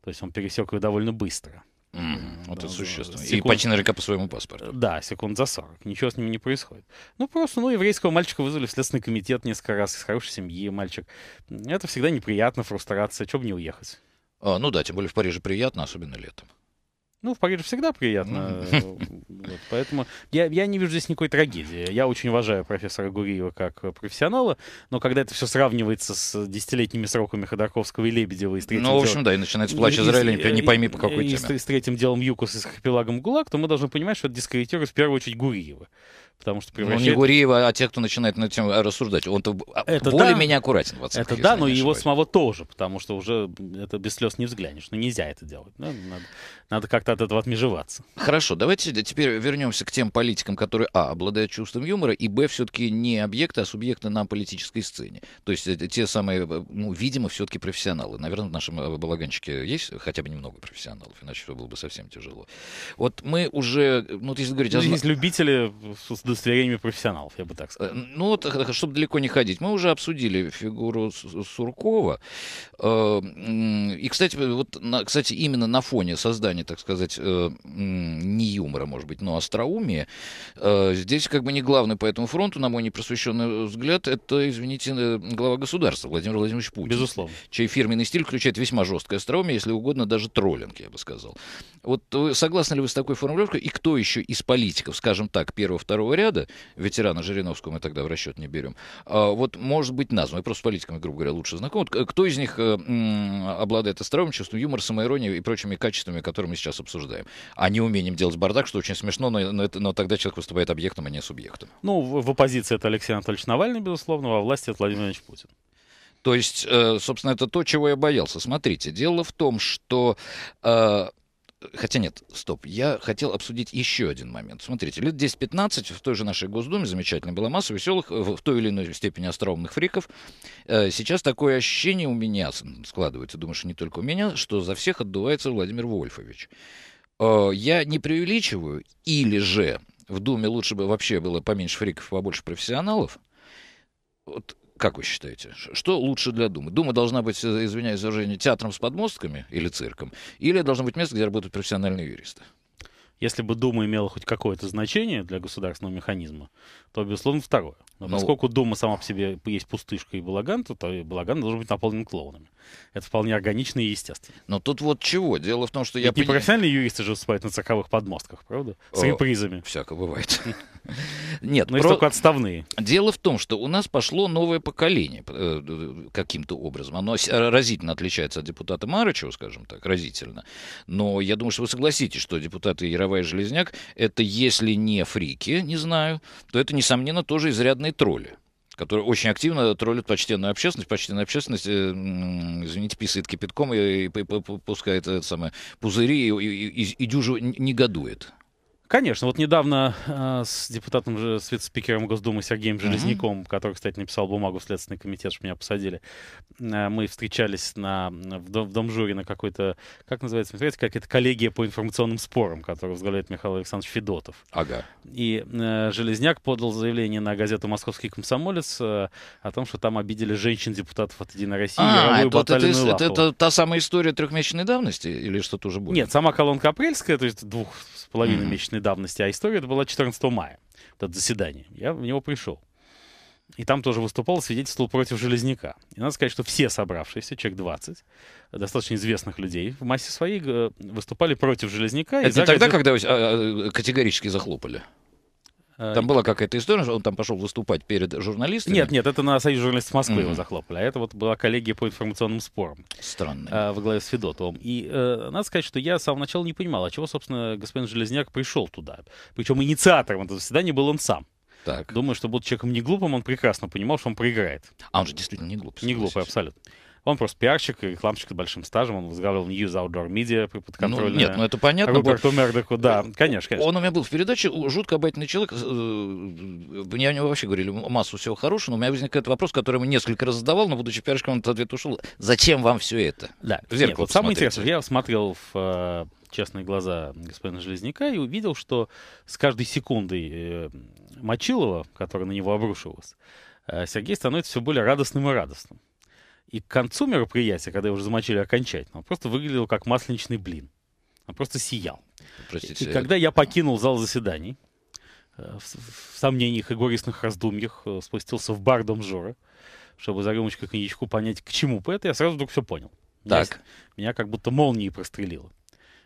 То есть он пересек ее довольно быстро. Mm, вот да, это да, существенно. Да, секунд... И почти наверняка по своему паспорту. Да, секунд за 40. Ничего с ним не происходит. Ну, просто, ну, еврейского мальчика вызвали в Следственный комитет несколько раз. Из хорошей семьи мальчик. Это всегда неприятно, фрустрация. Чего бы не уехать. А, ну да, тем более в Париже приятно, особенно летом. Ну, в Париже всегда приятно. Вот, поэтому я, я не вижу здесь никакой трагедии. Я очень уважаю профессора Гуриева как э, профессионала, но когда это все сравнивается с десятилетними сроками Ходорковского и Лебедева и с третьим Ну, в общем, делом... да, и начинается ну, плач Израиля, и, не пойми по какой и, теме. И с, с третьим делом Юкос и с Хапелагом ГУЛАГ, то мы должны понимать, что это дискредитирует в первую очередь Гуриева потому что превращает... Ну, не Гуриева, а те, кто начинает над этим рассуждать. Он-то а, более-менее да, аккуратен в оценках, Это да, но его самого тоже, потому что уже это без слез не взглянешь. Ну, нельзя это делать. Да? Надо надо как-то от этого отмежеваться. Хорошо, давайте теперь вернемся к тем политикам, которые, а, обладают чувством юмора, и, б, все-таки не объекты, а субъекты на политической сцене. То есть э, те самые, э, ну, видимо, все-таки профессионалы. Наверное, в нашем э, балаганчике есть хотя бы немного профессионалов, иначе все было бы совсем тяжело. Вот мы уже, ну, если говорить... Ну, о... любители с удостоверениями профессионалов, я бы так сказал. Ну, вот, чтобы далеко не ходить, мы уже обсудили фигуру Суркова. И, кстати, вот, кстати, именно на фоне создания плане, так сказать, э, не юмора, может быть, но остроумия, э, здесь как бы не главный по этому фронту, на мой непросвещенный взгляд, это, извините, э, глава государства Владимир Владимирович Путин. Безусловно. Чей фирменный стиль включает весьма жесткое остроумие, если угодно, даже троллинг, я бы сказал. Вот согласны ли вы с такой формулировкой? И кто еще из политиков, скажем так, первого-второго ряда, ветерана Жириновского мы тогда в расчет не берем, а, вот может быть назван, я просто с политиками, грубо говоря, лучше знаком, вот кто из них обладает остроумием, чувством юмора, самоиронией и прочими качествами, которыми мы сейчас обсуждаем, а не умением делать бардак, что очень смешно, но, но, это, но тогда человек выступает объектом, а не субъектом. Ну, в, в оппозиции это Алексей Анатольевич Навальный, безусловно, во власти это Владимир Владимирович Путин. То есть, э, собственно, это то, чего я боялся. Смотрите, дело в том, что э, Хотя нет, стоп, я хотел обсудить еще один момент. Смотрите, лет 10-15 в той же нашей Госдуме замечательно была масса веселых, э, в той или иной степени остроумных фриков. Э, сейчас такое ощущение у меня складывается, думаю, что не только у меня, что за всех отдувается Владимир Вольфович. Э, я не преувеличиваю, или же в Думе лучше бы вообще было поменьше фриков, побольше профессионалов. Вот как вы считаете, что лучше для Думы? Дума должна быть, э, извиняюсь за выражение, театром с подмостками или цирком, или должно быть место, где работают профессиональные юристы? Если бы Дума имела хоть какое-то значение для государственного механизма, то, безусловно, второе. Но ну, поскольку Дума сама по себе есть пустышка и балаган, то, то и балаган должен быть наполнен клоунами. Это вполне органично и естественно. Но тут вот чего? Дело в том, что я... Ведь пони... профессиональные юристы же выступают на цирковых подмостках, правда? С О, репризами. Всяко бывает. Нет, ну про... только отставные. Дело в том, что у нас пошло новое поколение э, э, каким-то образом. Оно э, разительно отличается от депутата Марычева, скажем так, разительно. Но я думаю, что вы согласитесь, что депутаты Яровой Каравай Железняк, это если не фрики, не знаю, то это, несомненно, тоже изрядные тролли которые очень активно троллят почтенную общественность. Почтенная общественность, э, извините, писает кипятком и, и, и пускает э, это самое, пузыри и, и, и, и дюжу негодует. Конечно, вот недавно э, с депутатом же, с вице-спикером Госдумы Сергеем Железняком, mm-hmm. который, кстати, написал бумагу в Следственный комитет, чтобы меня посадили, э, мы встречались на, в, дом, в Домжуре на какой-то, как называется, смотрите, как это коллегия по информационным спорам, которую возглавляет Михаил Александрович Федотов. Ага. И э, Железняк подал заявление на газету «Московский комсомолец» э, о том, что там обидели женщин-депутатов от «Единой России». А, это, вот это, это, это, это та самая история трехмесячной давности или что-то уже будет? Нет, сама колонка апрельская, то есть двух с половиной mm-hmm. месячной давности, а история это была 14 мая, это заседание. Я в него пришел. И там тоже выступал, свидетельствовал против Железняка. И надо сказать, что все собравшиеся, человек 20, достаточно известных людей, в массе своей э, выступали против Железняка. Это и не тогда, когда а, а, категорически захлопали? А, там была какая-то история, что он там пошел выступать перед журналистами. Нет, нет, это на Союз журналистов Москвы mm-hmm. его захлопали. А это вот была коллегия по информационным спорам. Странно. Э, во главе с Федотовым. И э, надо сказать, что я с самого начала не понимал, а чего, собственно, господин Железняк пришел туда. Причем инициатором этого заседания был он сам. Так. Думаю, что будучи человеком не глупым, он прекрасно понимал, что он проиграет. А он же действительно не глупый. Не глупый, абсолютно. Он просто пиарщик и рекламщик с большим стажем. Он возглавил News Outdoor Media при подконтрольной... Ну, нет, ну это понятно. Роберту Мердоку, да, ну, конечно, конечно. Он у меня был в передаче, жутко обаятельный человек. Э, мне о нем вообще говорили массу всего хорошего, но у меня возникает вопрос, который ему несколько раз задавал, но, будучи пиарщиком, он этот ответ ушел. Зачем вам все это? Да. В зеркало нет, вот самое интересное, я смотрел в э, честные глаза господина Железняка и увидел, что с каждой секундой э, Мочилова, которая на него обрушилась, Сергей становится все более радостным и радостным. И к концу мероприятия, когда его уже замочили окончательно, он просто выглядел как масличный блин. Он просто сиял. Простите, и, и когда я покинул зал заседаний, э, в, в сомнениях и горестных раздумьях э, спустился в бар Дом Жора, чтобы за рюмочкой коньячку понять, к чему это, я сразу вдруг все понял. Так. Меня, меня как будто молнией прострелило.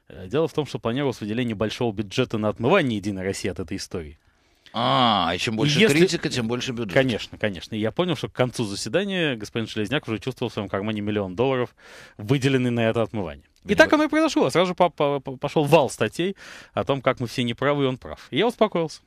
Э, дело в том, что планировалось выделение большого бюджета на отмывание «Единой России» от этой истории. А, и чем больше Если... критика, тем больше бюджет. Конечно, конечно. И я понял, что к концу заседания господин Железняк уже чувствовал в своем кармане миллион долларов, выделенный на это отмывание. И ну, так оно и произошло. Сразу же пошел вал статей о том, как мы все неправы, и он прав. И я успокоился.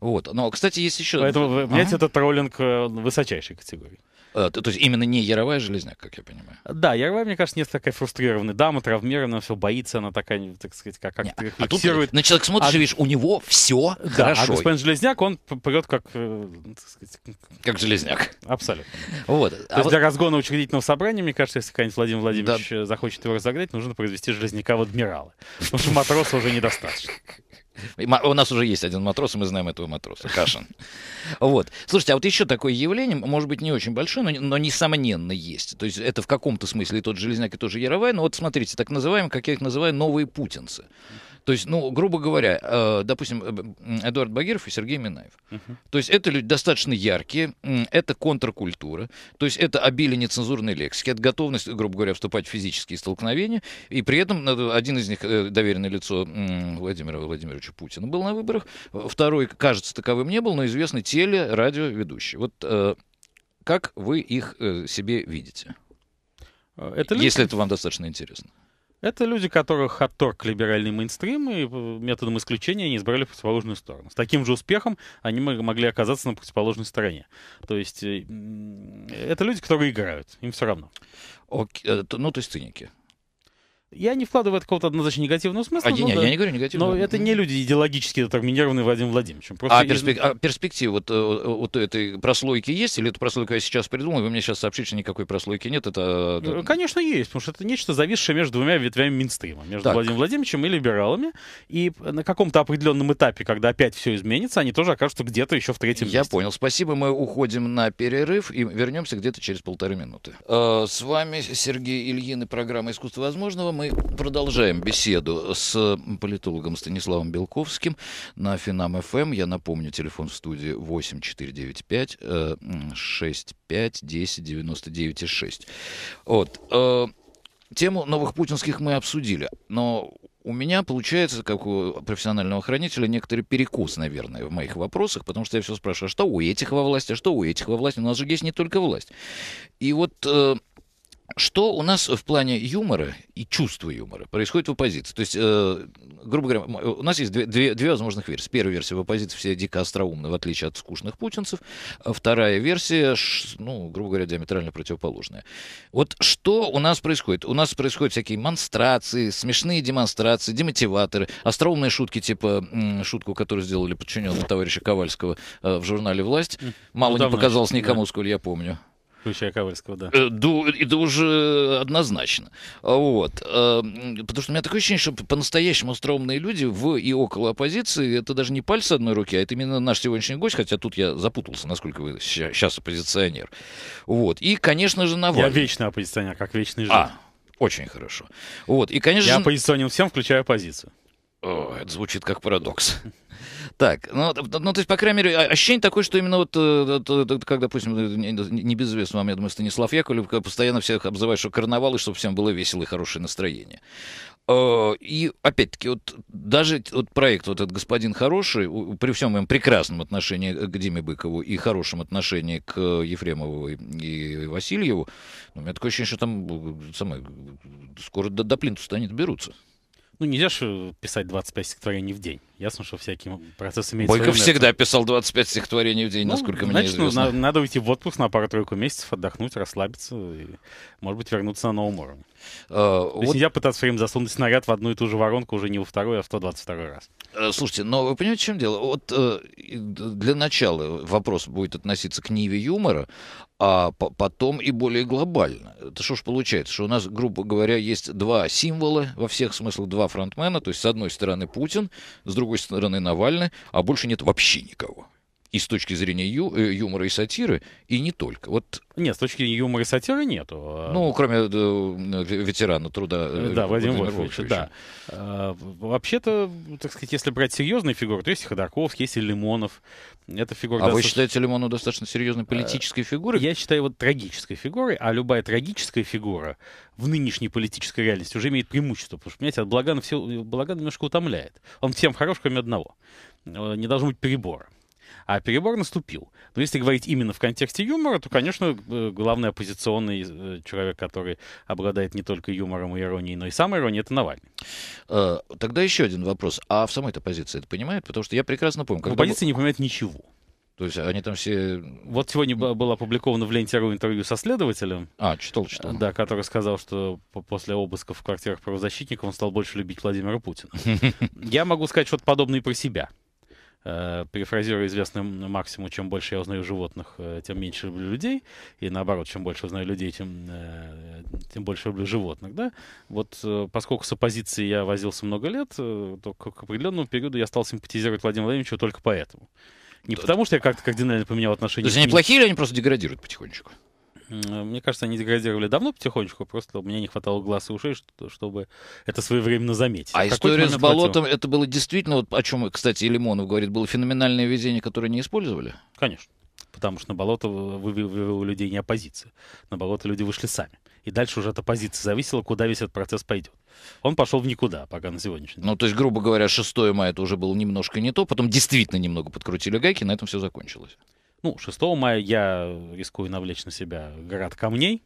Вот. Но, кстати, есть еще... Поэтому, понимаете, ага. это троллинг э, высочайшей категории. Э, то, то есть именно не Яровая Железняк, как я понимаю. Да, Яровая, мне кажется, нет такая фрустрированная. Дама травмирована, все боится, она такая, так сказать, как не, а тут на человек смотришь а... и видишь, у него все да, а хорошо. А господин Железняк, он прет как... Э, так сказать, как Железняк. Абсолютно. Вот. То а есть вот... для разгона учредительного собрания, мне кажется, если какой-нибудь Владимир Владимирович да. Э, захочет его разогнать, нужно произвести Железняка в адмиралы. Потому что матроса уже недостаточно. У нас уже есть один матрос, и мы знаем этого матроса, Кашин. Вот. Слушайте, а вот еще такое явление, может быть, не очень большое, но, но несомненно есть. То есть это в каком-то смысле и тот Железняк, и тот же Яровай. Но вот смотрите, так называемые, как я их называю, новые путинцы. То есть, ну, грубо говоря, э, допустим, э, Эдуард Багиров и Сергей Минаев. Угу. То есть это люди достаточно яркие, это контркультура, то есть это обилие нецензурной лексики, это готовность, грубо говоря, вступать в физические столкновения, и при этом э, один из них, доверенное лицо Владимира Владимировича Путина, был на выборах, второй, кажется, таковым не был, но известный телерадиоведущий. Вот как вы их себе видите? Это Если это вам достаточно интересно. Это люди, которых отторг либеральный мейнстрим, и э, методом исключения они избрали противоположную сторону. С таким же успехом они могли оказаться на противоположной стороне. То есть э, это люди, которые играют, им все равно. Ок, э, ну, то есть циники. Я не вкладываю в это какого-то однозначно негативного смысла. А, ну, нет, да. я не говорю негативно. Но это не люди идеологически детерминированные Владимиром Владимировичем. Просто а перспек... а перспективы. вот, э, вот этой прослойки есть? Или эту прослойку я сейчас придумал, вы мне сейчас сообщите, что никакой прослойки нет? Это... Э, э, конечно, есть, потому что это нечто зависшее между двумя ветвями Минстрима. Между так. Владимиром Владимировичем и либералами. И на каком-то определенном этапе, когда опять все изменится, они тоже окажутся где-то еще в третьем я месте. Я понял. Спасибо. Мы уходим на перерыв и вернемся где-то через полторы минуты. С вами Сергей Ильин и программа «Искусство возможного» мы продолжаем беседу с политологом Станиславом Белковским на Финам ФМ. Эм. Я напомню, телефон в студии 8495 65 10 99 6. Вот. Э, тему новых путинских мы обсудили, но у меня получается, как у профессионального хранителя, некоторый перекус, наверное, в моих вопросах, потому что я все спрашиваю, а что у этих во власти, а что у этих во власти, у нас же есть не только власть. И вот э, что у нас в плане юмора и чувства юмора происходит в оппозиции? То есть, э, грубо говоря, у нас есть две, две, две возможных версии. Первая версия в оппозиции все дико остроумны, в отличие от скучных путинцев. А вторая версия, ну, грубо говоря, диаметрально противоположная. Вот что у нас происходит? У нас происходят всякие монстрации, смешные демонстрации, демотиваторы, остроумные шутки, типа шутку, которую сделали подчиненные товарища Ковальского э, в журнале «Власть». Мало ну, не показалось никому, да. сколь я помню. Включая Ковальского, да. Э, да уже однозначно. А вот. Э, потому что у меня такое ощущение, что по-настоящему остроумные люди в и около оппозиции, это даже не пальцы одной руки, а это именно наш сегодняшний гость, хотя тут я запутался, насколько вы сейчас оппозиционер. Вот. И, конечно же, Навальный. Я вечный оппозиционер, как вечный а, житель. А, очень хорошо. Вот. И, конечно... Я оппозиционил всем, включая оппозицию. О, это звучит как парадокс. Так, ну, ну, то есть, по крайней мере, ощущение такое, что именно вот, э, как, допустим, э, небезызвестный вам, я думаю, Станислав Яковлев, постоянно всех обзывает, что карнавалы, чтобы всем было весело и хорошее настроение. Э, и, опять-таки, вот даже вот проект вот этот «Господин хороший», при всем моем прекрасном отношении к Диме Быкову и хорошем отношении к Ефремову и Васильеву, ну, у меня такое ощущение, что там самое, скоро до, до плинту станет берутся. Ну, нельзя же э, писать 25 стихотворений в день. Ясно, что всякий процесс имеет Бойков всегда писал 25 стихотворений в день, ну, насколько значит, мне ну, известно. Ну, надо, уйти в отпуск на пару-тройку месяцев, отдохнуть, расслабиться и, может быть, вернуться на новом уровне. Uh, То вот... есть нельзя пытаться время засунуть снаряд в одну и ту же воронку уже не во второй, а в 122 раз. Uh, слушайте, но вы понимаете, в чем дело? Вот uh, для начала вопрос будет относиться к Ниве юмора а потом и более глобально. Это что ж получается, что у нас, грубо говоря, есть два символа, во всех смыслах два фронтмена, то есть с одной стороны Путин, с другой стороны Навальный, а больше нет вообще никого и с точки зрения ю, э, юмора и сатиры, и не только. Вот... Нет, с точки зрения юмора и сатиры нету. А ну, кроме э, ветерана труда. Да, э, Владимира Вольфовича, да. А, вообще-то, так сказать, если брать серьезные фигуры, то есть Ходорковский, есть и Лимонов. Это фигура а достаточно... вы считаете Лимонова достаточно серьезной э, политической фигурой? Я считаю его трагической фигурой, а любая трагическая фигура в нынешней политической реальности уже имеет преимущество. Потому что, понимаете, от Благана, все, Благан немножко утомляет. Он всем хорош, кроме одного. Не должно быть перебора. А перебор наступил. Но если говорить именно в контексте юмора, то, конечно, э, главный оппозиционный э, человек, который обладает не только юмором и иронией, но и самой иронией, это Навальный. Э, тогда еще один вопрос. А в самой-то оппозиции это понимает? Потому что я прекрасно помню... Когда... Оппозиция не понимает ничего. То есть они там все... Вот сегодня было опубликовано в ленте РУ интервью со следователем. А, читал, читал. Да, который сказал, что после обысков в квартирах правозащитников он стал больше любить Владимира Путина. Я могу сказать что-то подобное и про себя. Э, перефразируя известный максимум, чем больше я узнаю животных, э, тем меньше люблю людей, и наоборот, чем больше узнаю людей, тем, э, тем больше люблю животных, да, вот поскольку с оппозицией я возился много лет, то к определенному периоду я стал симпатизировать Владимиру Владимировичу только поэтому. Не да. потому, что я как-то кардинально поменял отношения. То есть они плохие или они просто деградируют потихонечку? Мне кажется, они деградировали давно потихонечку, просто у меня не хватало глаз и ушей, чтобы это своевременно заметить. А, а история с болотом, хватило? это было действительно, вот о чем, кстати, Лимонов говорит, было феноменальное везение, которое не использовали? Конечно. Потому что на болото вывела людей не оппозиция. На болото люди вышли сами. И дальше уже от оппозиции зависело, куда весь этот процесс пойдет. Он пошел в никуда пока на сегодняшний ну, день. Ну, то есть, грубо говоря, 6 мая это уже было немножко не то, потом действительно немного подкрутили гайки, и на этом все закончилось. Ну, 6 мая я рискую навлечь на себя город камней,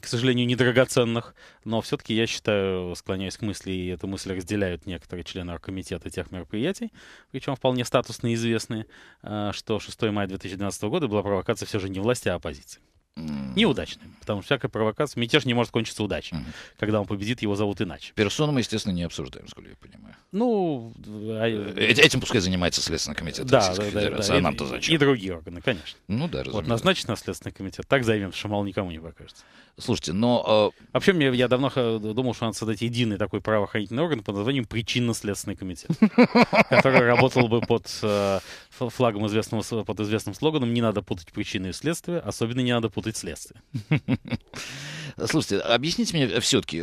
к сожалению, недрагоценных, но все-таки я считаю, склоняюсь к мысли, и эту мысль разделяют некоторые члены комитета тех мероприятий, причем вполне статусно известные, э, что 6 мая 2012 года была провокация все же не власти, а оппозиции. Mm. Неудачным, потому что всякая провокация, мятеж не может кончиться удачей. Mm. Когда он победит, его зовут иначе. Персону мы, естественно, не обсуждаем, сколько я понимаю. Ну... А... Э, э, э, этим пускай занимается Следственный комитет да, Российской да, Федерации, да, да. а нам-то зачем? И, другие органы, конечно. Ну да, разумеется. Вот назначен Следственный комитет, так займемся, что мало никому не покажется. Слушайте, но... Э... Вообще, мне, я давно думал, что надо создать единый такой правоохранительный орган под названием Причинно-следственный комитет, который работал бы под флагом известного, под известным слоганом «Не надо путать причины и следствия, особенно не надо путать следствие». Слушайте, объясните мне э, все-таки, э,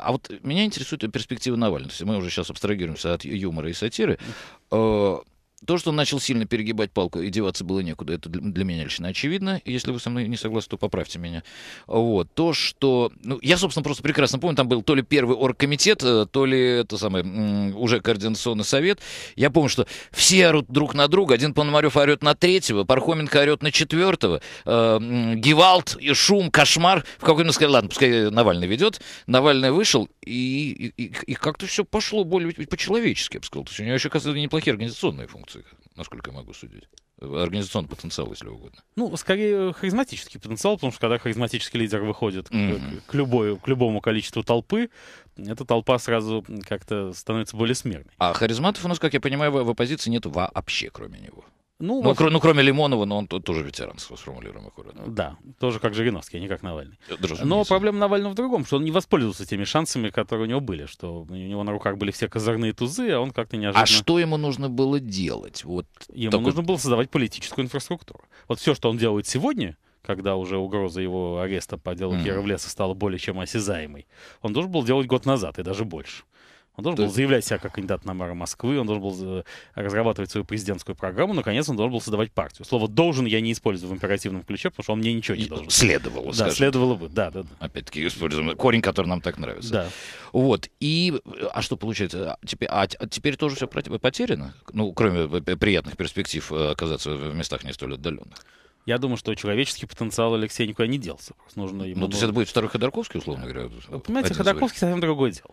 а вот меня интересует перспектива Навального. Мы уже сейчас абстрагируемся от юмора и сатиры. Э, то, что он начал сильно перегибать палку и деваться было некуда, это для меня лично очевидно. Если вы со мной не согласны, то поправьте меня. Вот. То, что... Ну, я, собственно, просто прекрасно помню, там был то ли первый оргкомитет, э, то ли это самое, уже координационный совет. Я помню, что все орут друг на друга. Один Пономарев орет на третьего, Пархоменко орет на четвертого. Э, Гевалт и шум, кошмар. В какой-то момент сказали, ладно, пускай Навальный ведет. Навальный вышел, и, и, и как-то все пошло более по-человечески, я бы сказал. То есть у него еще, оказывается, неплохие организационные функции, насколько я могу судить организационный потенциал, если угодно. Ну, скорее э, харизматический потенциал, потому что когда харизматический лидер выходит mm-hmm. к, к, любой, к любому количеству толпы, эта толпа сразу как-то становится более смирной. А харизматов у нас, как я понимаю, в, в оппозиции нет вообще, кроме него. Ну, ну, вот... ну, кроме Лимонова, но он тоже ветеран, сформулируем аккуратно. Ну, да, тоже как Жириновский, а не как Навальный. Э, Дружу, но проблема Навального в другом, что он не воспользовался теми шансами, которые у него были, что у него на руках были все козырные тузы, а он как-то а неожиданно... А что ему нужно было делать? Вот ему такой... нужно было создавать политическую инфраструктуру. Вот все, что он делает сегодня, когда уже угроза его ареста по делу mm-hmm. Кировлеса стала более чем осязаемой, он должен был делать год назад и даже больше. Он должен То был есть... заявлять себя как кандидат на мэра Москвы, он должен был разрабатывать свою президентскую программу, наконец он должен был создавать партию. Слово «должен» я не использую в императивном ключе, потому что он мне ничего не должен. Следовало, Да, скажем. следовало бы, да, да. да. Опять-таки используем корень, который нам так нравится. Да. Вот, и, а что получается, а теперь, а, а теперь тоже все потеряно? Ну, кроме э, приятных перспектив э, оказаться в местах не столь отдаленных. Я думаю, что человеческий потенциал Алексея никуда не делся. Просто нужно ну, ему... Ну, то есть это будет второй Ходорковский, условно говоря? Вы понимаете, Ходорковский совсем другое дело.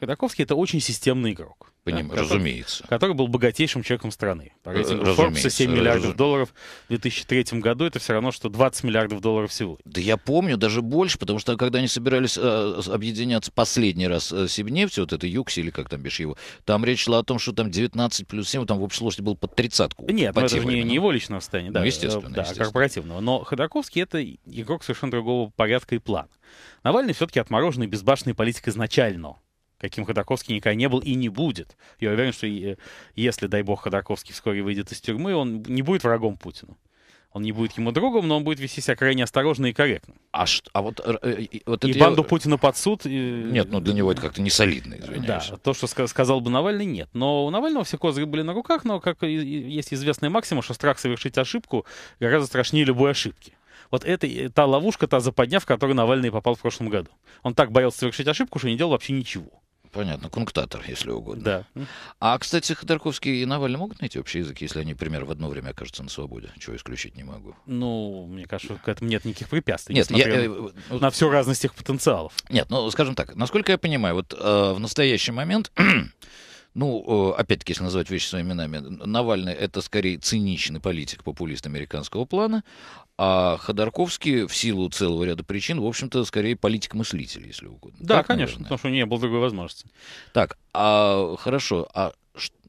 Ходаковский это очень системный игрок. Поним... Да, разумеется. Который, был богатейшим человеком страны. разумеется, Форбса 7 разум... миллиардов долларов в 2003 году, это все равно, что 20 миллиардов долларов всего. Да я помню, даже больше, потому что когда они собирались э, объединяться последний раз э, с Сибнефтью, вот это Юкси или как там бишь его, там речь шла о том, что там 19 плюс 7, там в общей сложности был под тридцатку. Нет, по это же не, не его личного состояния, да, ну, естественно, да естественно. корпоративного. Но Ходаковский это игрок совершенно другого порядка и плана. Навальный все-таки отмороженный безбашенный политик изначально каким Ходорковский никогда не был и не будет. Я уверен, что э, если, дай бог, Ходорковский вскоре выйдет из тюрьмы, он не будет врагом Путина. Он не будет ему другом, но он будет вести себя крайне осторожно и корректно. А, что, а вот, э, э вот и банду я... Путина под суд... И... Э, нет, ну для него это как-то не солидно, извиняюсь. Да, то, что сказал бы Навальный, нет. Но у Навального все козыри были на руках, но, как есть известный максимум, что страх совершить ошибку гораздо страшнее любой ошибки. Вот это та ловушка, та западня, в которую Навальный попал в прошлом году. Он так боялся совершить ошибку, что не делал вообще ничего. Понятно, кунктатор, если угодно. Да. А, кстати, Ходорковский и Навальный могут найти общий язык, если они, например, в одно время окажутся на свободе, чего исключить не могу? Ну, мне кажется, к этому нет никаких препятствий, нет, я, э, на э, всю разность их потенциалов. Нет, ну, скажем так, насколько я понимаю, вот э, в настоящий момент ну, э, опять-таки, если называть вещи своими именами, Навальный — это скорее циничный политик, популист американского плана, а Ходорковский в силу целого ряда причин, в общем-то, скорее политик-мыслитель, если угодно. Да, так, конечно, наверное? потому что не было другой возможности. Так, а, хорошо, а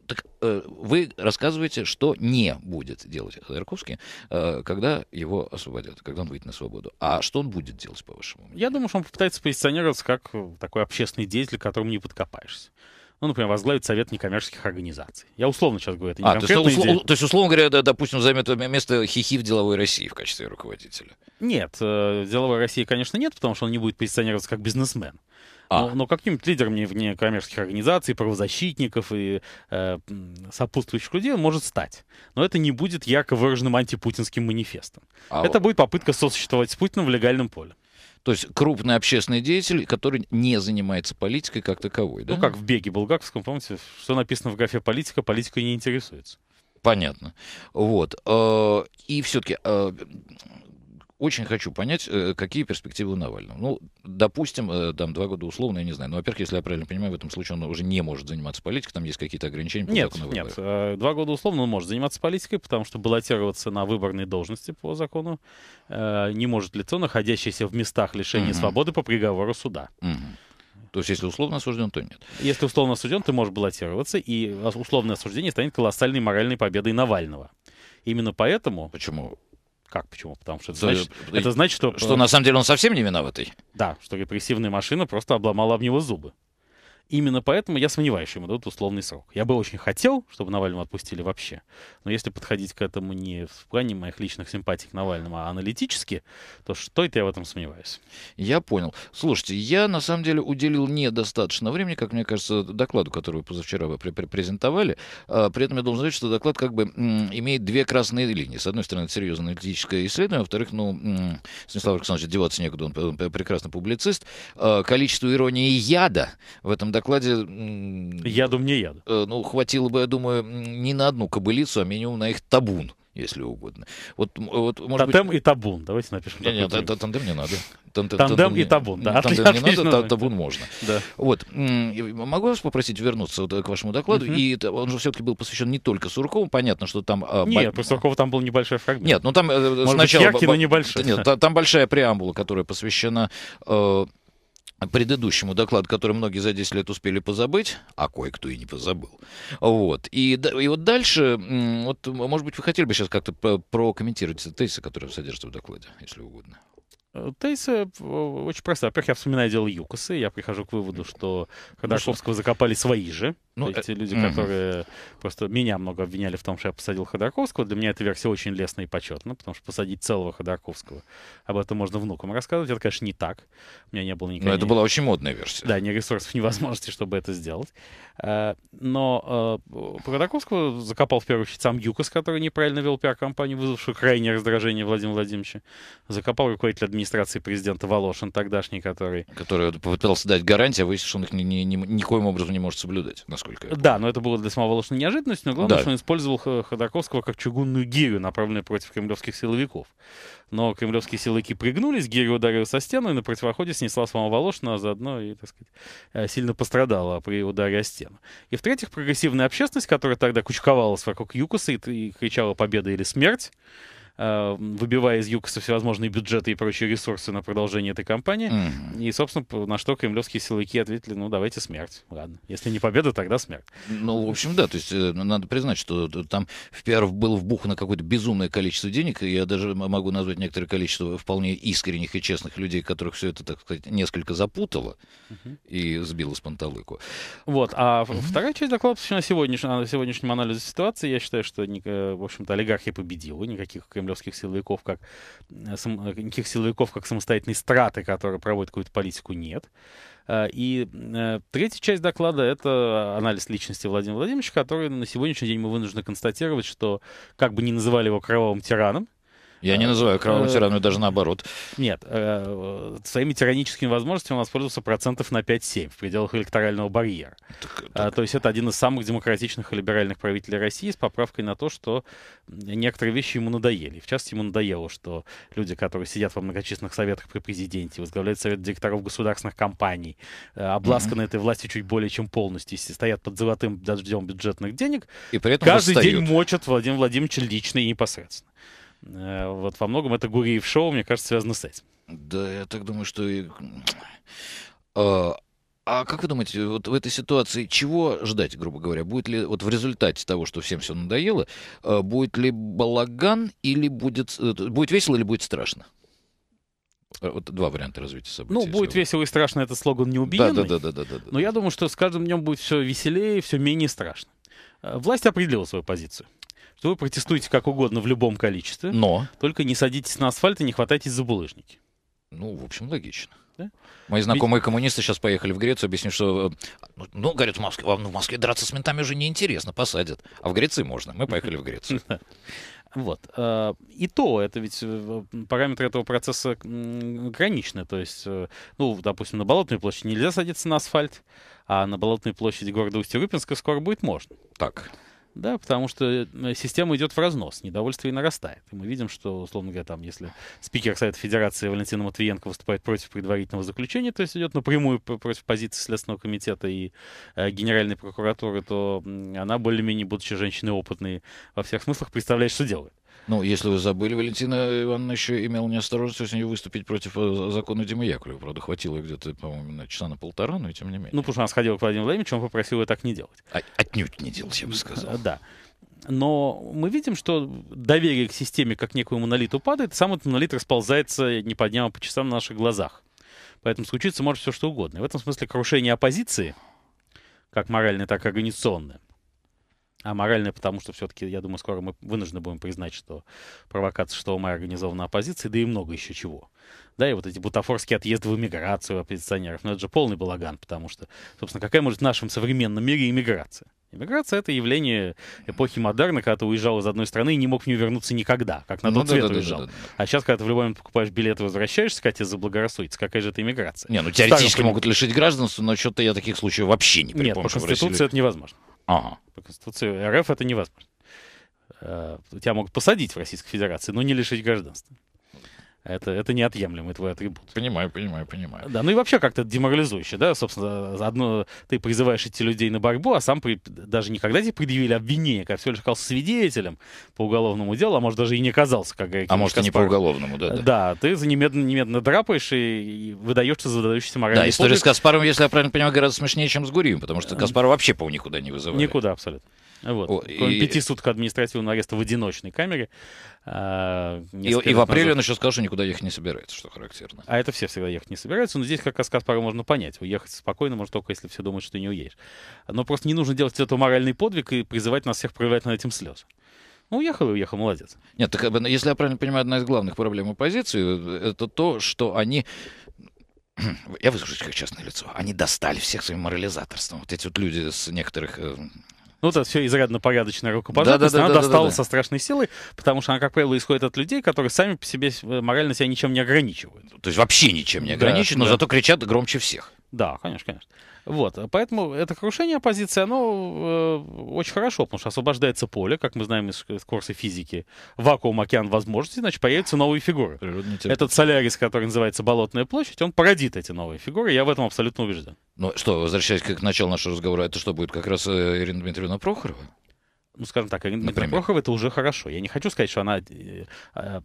так э, вы рассказываете, что не будет делать Ходорковский, э, когда его освободят, когда он выйдет на свободу. А что он будет делать, по-вашему? Я думаю, что он попытается позиционироваться как такой общественный деятель, которому не подкопаешься ну, например, возглавить совет некоммерческих организаций. Я условно сейчас говорю, это не а, то есть, услов... то есть, условно говоря, допустим, займет место хихи в деловой России в качестве руководителя? Нет, э, деловой России, конечно, нет, потому что он не будет позиционироваться как бизнесмен. А. Но, но каким-нибудь лидером некоммерческих организаций, правозащитников и э, сопутствующих людей он может стать. Но это не будет ярко выраженным антипутинским манифестом. А это вот. будет попытка сосуществовать с Путиным в легальном поле. То есть крупный общественный деятель, который не занимается политикой как таковой. Ну, да? Ну, как в беге Булгаковском, помните, что написано в графе «политика», политика не интересуется. Понятно. Вот. Э, и все-таки э, очень хочу понять, э, какие перспективы у Навального. Ну, допустим, э, там два года условно, я не знаю. Но, ну, во-первых, если я правильно понимаю, в этом случае он уже не может заниматься политикой, там есть какие-то ограничения по нет, закону Нет, нет. Э, два года условно он может заниматься политикой, потому что баллотироваться на выборные должности по закону не может лицо, находящееся в местах лишения угу. свободы по приговору суда. Угу. То есть, если условно осужден, то нет. Если условно осужден, ты можешь баллотироваться, и условное осуждение станет колоссальной моральной победой Навального. Именно поэтому... Почему? Как? Почему? Потому что это значит, да, это значит что... Что на самом деле он совсем не виноватый? Да, что репрессивная машина просто обломала об него зубы. Именно поэтому я сомневаюсь, что ему дадут условный срок. Я бы очень хотел, чтобы Навального отпустили вообще. Но если подходить к этому не в плане моих личных симпатий к Навальному, а аналитически, то что это я в этом сомневаюсь? Я понял. Слушайте, я на самом деле уделил недостаточно времени, как мне кажется, докладу, который вы позавчера вы презентовали. А, при этом я должен сказать, что доклад как бы имеет две красные линии. С одной стороны, это серьезное аналитическое исследование, а во-вторых, ну, Станислав Александрович деваться некуда, он э, прекрасный публицист. А, количество иронии и яда в этом этом докладе... Яду мне яду. Э, ну, хватило бы, я думаю, не на одну кобылицу, а минимум на их табун если угодно. Вот, вот, может тандем быть... и табун. Давайте напишем. Нет, нет, нет тандем не надо. Тандем, тандем, и табун, да. Тандем отлично, не надо, табун можно. Да. Вот. Могу вас попросить вернуться вот э, к вашему докладу? Угу. И он же все-таки был посвящен не только Суркову. Понятно, что там... А, нет, по Суркову там был небольшой фрагмент. Нет, ну там э, Может сначала... Быть, яркий, но небольшой. Нет, там большая преамбула, которая посвящена предыдущему доклад, который многие за 10 лет успели позабыть, а кое-кто и не позабыл. Вот. И, и вот дальше, вот, может быть, вы хотели бы сейчас как-то прокомментировать тезисы, которые содержатся в докладе, если угодно. Э, Тейса э, очень простая. Во-первых, я вспоминаю дело Юкоса, я прихожу к выводу, что Ходорковского закопали свои же. Ну, То есть те люди, угу. которые просто меня много обвиняли в том, что я посадил Ходорковского, для меня эта версия очень лестная и почетна, потому что посадить целого Ходорковского, об этом можно внукам рассказывать. Это, конечно, не так. У меня не было никакого... Но это ни... была очень модная версия. Да, ни ресурсов, ни возможности, чтобы это сделать. Э, но э, Ходорковского закопал в первую очередь сам Юкос, который неправильно вел пиар-компанию, вызвавшую крайнее раздражение Владимира Владимировича. Закопал руководитель администрации президента Волошин, тогдашний, который... Который пытался дать гарантии, а выяснил, что он их ни, ни, ни, никоим образом не может соблюдать, насколько насколько я помню. Да, но это было для самого Волошина неожиданностью, но главное, да. что он использовал Ходорковского как чугунную гирю, направленную против кремлевских силовиков. Но кремлевские силовики пригнулись, гирю ударил со стену, и на противоходе снесла самого Волошина, а заодно и, так сказать, э, сильно пострадала при ударе о стену. И в-третьих, прогрессивная общественность, которая тогда кучковалась вокруг Юкоса и, и кричала «Победа или смерть», Э, выбивая из ЮКОСа всевозможные бюджеты и прочие ресурсы на продолжение этой кампании. mm И, собственно, на что кремлевские силовики ответили, ну, давайте смерть. Ладно, если не победа, тогда смерть. Ну, в общем, да, то есть э, ну, надо признать, что э, там в пиар вбух на какое-то безумное количество денег, и я даже могу назвать некоторое количество вполне искренних и честных людей, которых все это, так сказать, несколько запутало mm и сбило с панталыку. Вот, а mm вторая часть доклада посвящена на сегодняшнему анализу ситуации. Я считаю, что, в общем-то, олигархия победила, никаких кремлевских силовиков как, э, э, никаких силовиков как самостоятельной страты, которые проводят какую-то политику, нет. Э, и третья часть доклада — это анализ личности Владимира Владимировича, который на сегодняшний день мы вынуждены констатировать, что как бы ни называли его кровавым тираном, я не называю кровавым э, тираном, даже наоборот. Нет, э, своими тираническими возможностями он воспользовался процентов на 5-7 в пределах электорального барьера. Так, а, так. То есть это один из самых демократичных и либеральных правителей России с поправкой на то, что некоторые вещи ему надоели. В частности, ему надоело, что люди, которые сидят во многочисленных советах при президенте, возглавляют совет директоров государственных компаний, э, обласканы mm-hmm. этой властью чуть более чем полностью, стоят под золотым дождем бюджетных денег, и при этом каждый восстают. день мочат Владимира Владимировича лично и непосредственно. Э, вот во многом это Гуриев шоу, мне кажется, связано с этим. Да, я так думаю, что и... А, а как вы думаете, вот в этой ситуации чего ждать, грубо говоря? Будет ли вот в результате того, что всем все надоело, э, будет ли балаган или будет, э, будет весело или будет страшно? Вот два варианта развития событий. Ну, будет вы... весело и страшно, это слоган не убиенный. Да, да, да, да, да, да. Но я думаю, что с каждым днем будет все веселее, все менее страшно. Власть определила свою позицию что вы протестуете как угодно в любом количестве. Но. Только не садитесь на асфальт и не хватайтесь за булыжники. Ну, в общем, логично. Да? Мои знакомые Ведь... коммунисты сейчас поехали в Грецию, объяснили, что, э, ну, ну, говорят, в Москве, ну, в Москве драться с ментами уже неинтересно, посадят. А в Греции можно. Мы поехали в Грецию. Вот. Э, и то, это ведь э, параметры этого процесса граничны. То есть, ну, допустим, на Болотной площади нельзя садиться на асфальт, а на Болотной площади города Усть-Рюпинска скоро будет можно. Так. Да, потому что э, система идет в разнос, недовольство и нарастает. И мы видим, что, условно говоря, там, если спикер Совета Федерации Валентина Матвиенко выступает против предварительного заключения, то есть идет напрямую против позиции Следственного комитета и э, Генеральной прокуратуры, то она более-менее, будучи женщиной опытной во всех смыслах, представляет, что делает. Ну, если вы забыли, Валентина Ивановна еще имела неосторожность с нее выступить против э, закона Димы Яковлева. Правда, хватило где-то, по-моему, на часа на полтора, но и тем не менее. Ну, потому что она сходила к Владимиру Владимировичу, он попросил ее так не делать. А, отнюдь не делать, я бы сказал. Да. Но мы видим, что доверие к системе как некую монолиту падает, сам этот монолит расползается не по дням, а по часам на наших глазах. Поэтому случится может все что угодно. И в этом смысле крушение оппозиции, как моральное, так и организационное, а моральное, потому что все-таки, я думаю, скоро мы вынуждены будем признать, что провокация 6 мая организована оппозицией, да и много еще чего. Да, и вот эти бутафорские отъезды в эмиграцию оппозиционеров, но ну, это же полный балаган, потому что, собственно, какая может в нашем современном мире иммиграция? Иммиграция — это явление эпохи модерна, когда ты уезжал из одной страны и не мог в нее вернуться никогда, как на ну, тот да, свет да, уезжал. Да, да, да. А сейчас, когда ты в любой момент покупаешь билет и возвращаешься, хотя тебе заблагорассудится, какая же это иммиграция? Не, ну теоретически Старым... могут лишить гражданства, но что-то я таких случаев вообще не припомню. Нет, по Конституции это невозможно. Ага. По Конституции РФ это невозможно. Э, тебя могут посадить в Российской Федерации, но не лишить гражданства. Это, это неотъемлемый твой атрибут. Понимаю, понимаю, понимаю. Да, ну и вообще как-то деморализующе, да, собственно, заодно ты призываешь эти людей на борьбу, а сам при... даже никогда тебе предъявили обвинение, как всего лишь оказался свидетелем по уголовному делу, а может даже и не оказался, как Гарри А может и не по уголовному, да. Да, да ты за немедленно, немедленно драпаешь и, и выдаешься за выдающийся моральный Да, история комплекс. с Каспаром, если я правильно понимаю, гораздо смешнее, чем с Гурием, потому что Каспар вообще, по-моему, никуда не вызывает. Никуда, абсолютно. Вот. О, Кроме и... пяти суток административного ареста в одиночной камере. А, и, и в апреле назад. он еще сказал, что никуда ехать не собирается, что характерно. А это все всегда ехать не собираются, но здесь как рассказ порой можно понять. Уехать спокойно можно только, если все думают, что ты не уедешь. Но просто не нужно делать этого моральный подвиг и призывать нас всех проливать над этим слезы. Ну, уехал и уехал, молодец. Нет, так, э, если я правильно понимаю, одна из главных проблем оппозиции э, — это то, что они я выскажусь как частное лицо, они достали всех своим морализаторством. Вот эти вот люди с некоторых э, ну, это все изрядно-порядочное рукопожатие. Да, да, она да, достала да, да, со страшной силой, потому что она, как правило, исходит от людей, которые сами по себе э, морально себя ничем не ограничивают. То есть вообще ничем не ограничены, да, но да. зато кричат громче всех. Да, конечно, конечно. Вот, а поэтому это крушение оппозиции, оно э, очень хорошо, потому что освобождается поле, как мы знаем из, из курса физики, вакуум, океан возможностей, значит, появятся новые фигуры. Этот солярис, который называется Болотная площадь, он породит эти новые фигуры, я в этом абсолютно убежден. Ну что, возвращаясь к началу нашего разговора, это что будет как раз э, Ирина Дмитриевна Прохорова? ну, скажем так, Ирина Прохорова — это уже хорошо. Я не хочу сказать, что она э, э,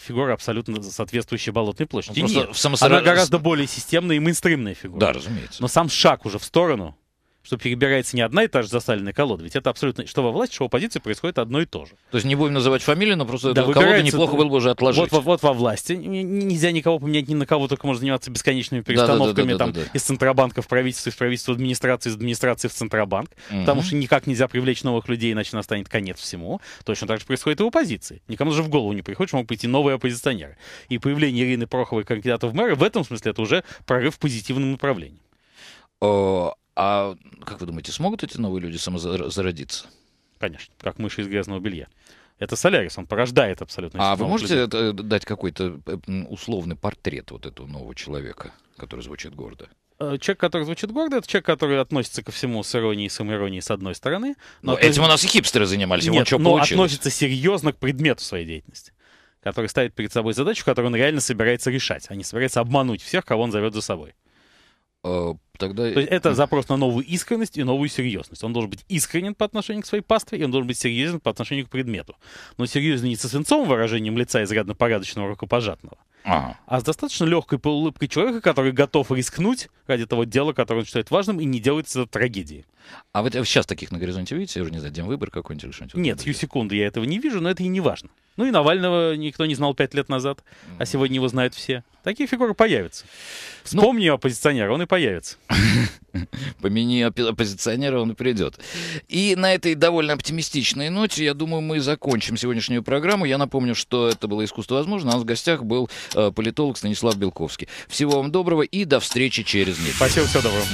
фигура абсолютно соответствующая болотной площади. Ну, Нет, самосора... она гораздо более системная и мейнстримная фигура. Да, разумеется. Но сам шаг уже в сторону — чтобы перебирается не одна и та же засаленная колода. Ведь это абсолютно, что во власти, что в оппозиции происходит одно и то же. То есть не будем называть фамилии, но просто да, колоду неплохо было бы уже отложить. Вот, вот во власти нельзя никого поменять ни на кого, только можно заниматься бесконечными перестановками да, да, да, да, там да, да, да. из Центробанка в правительство, из правительства в администрацию, из администрации в Центробанк, угу. потому что никак нельзя привлечь новых людей, иначе настанет конец всему. Точно так же происходит и в оппозиции. Никому же в голову не приходит, что могут прийти новые оппозиционеры. И появление Ирины Проховой кандидата в мэры в этом смысле это уже прорыв в позитивном направлении. Э, а как вы думаете, смогут эти новые люди самозародиться? Конечно, как мыши из грязного белья. Это Солярис, он порождает абсолютно. А вы можете людей. Э, дать какой-то э, условный портрет вот этого нового человека, который звучит гордо? Э, человек, который звучит гордо, это человек, который относится ко всему с иронией и самоиронией с одной стороны. Но, но относится... этим у нас и хипстеры занимались. Нет, вот что но получилось. относится серьезно к предмету своей деятельности который ставит перед собой задачу, которую он реально собирается решать, а не собирается обмануть всех, кого он зовет за собой. Э, тогда... То есть это запрос на новую искренность и новую серьезность. Он должен быть искренен по отношению к своей пастве, и он должен быть серьезен по отношению к предмету. Но серьезно не со свинцовым выражением лица а изрядно порядочного рукопожатного, ага. а с достаточно легкой улыбкой человека, который готов рискнуть ради того дела, которое он считает важным, и не делает это трагедией. А вот сейчас э, таких на горизонте видите? Я уже не знаю, выбор какой-нибудь или что-нибудь? Нет, Ю секунды я этого не вижу, но это и не важно. Ну и Навального никто не знал пять лет назад, а сегодня его знают все. Такие фигуры появятся. Ну, Вспомни ну, оппозиционера, он и появится. Помяни оппозиционера, он и придет. И на этой довольно оптимистичной ноте, я думаю, мы закончим сегодняшнюю программу. Я напомню, что это было «Искусство возможно». А у нас в гостях был э, политолог Станислав Белковский. Всего вам доброго и до встречи через неделю. Спасибо, всего доброго.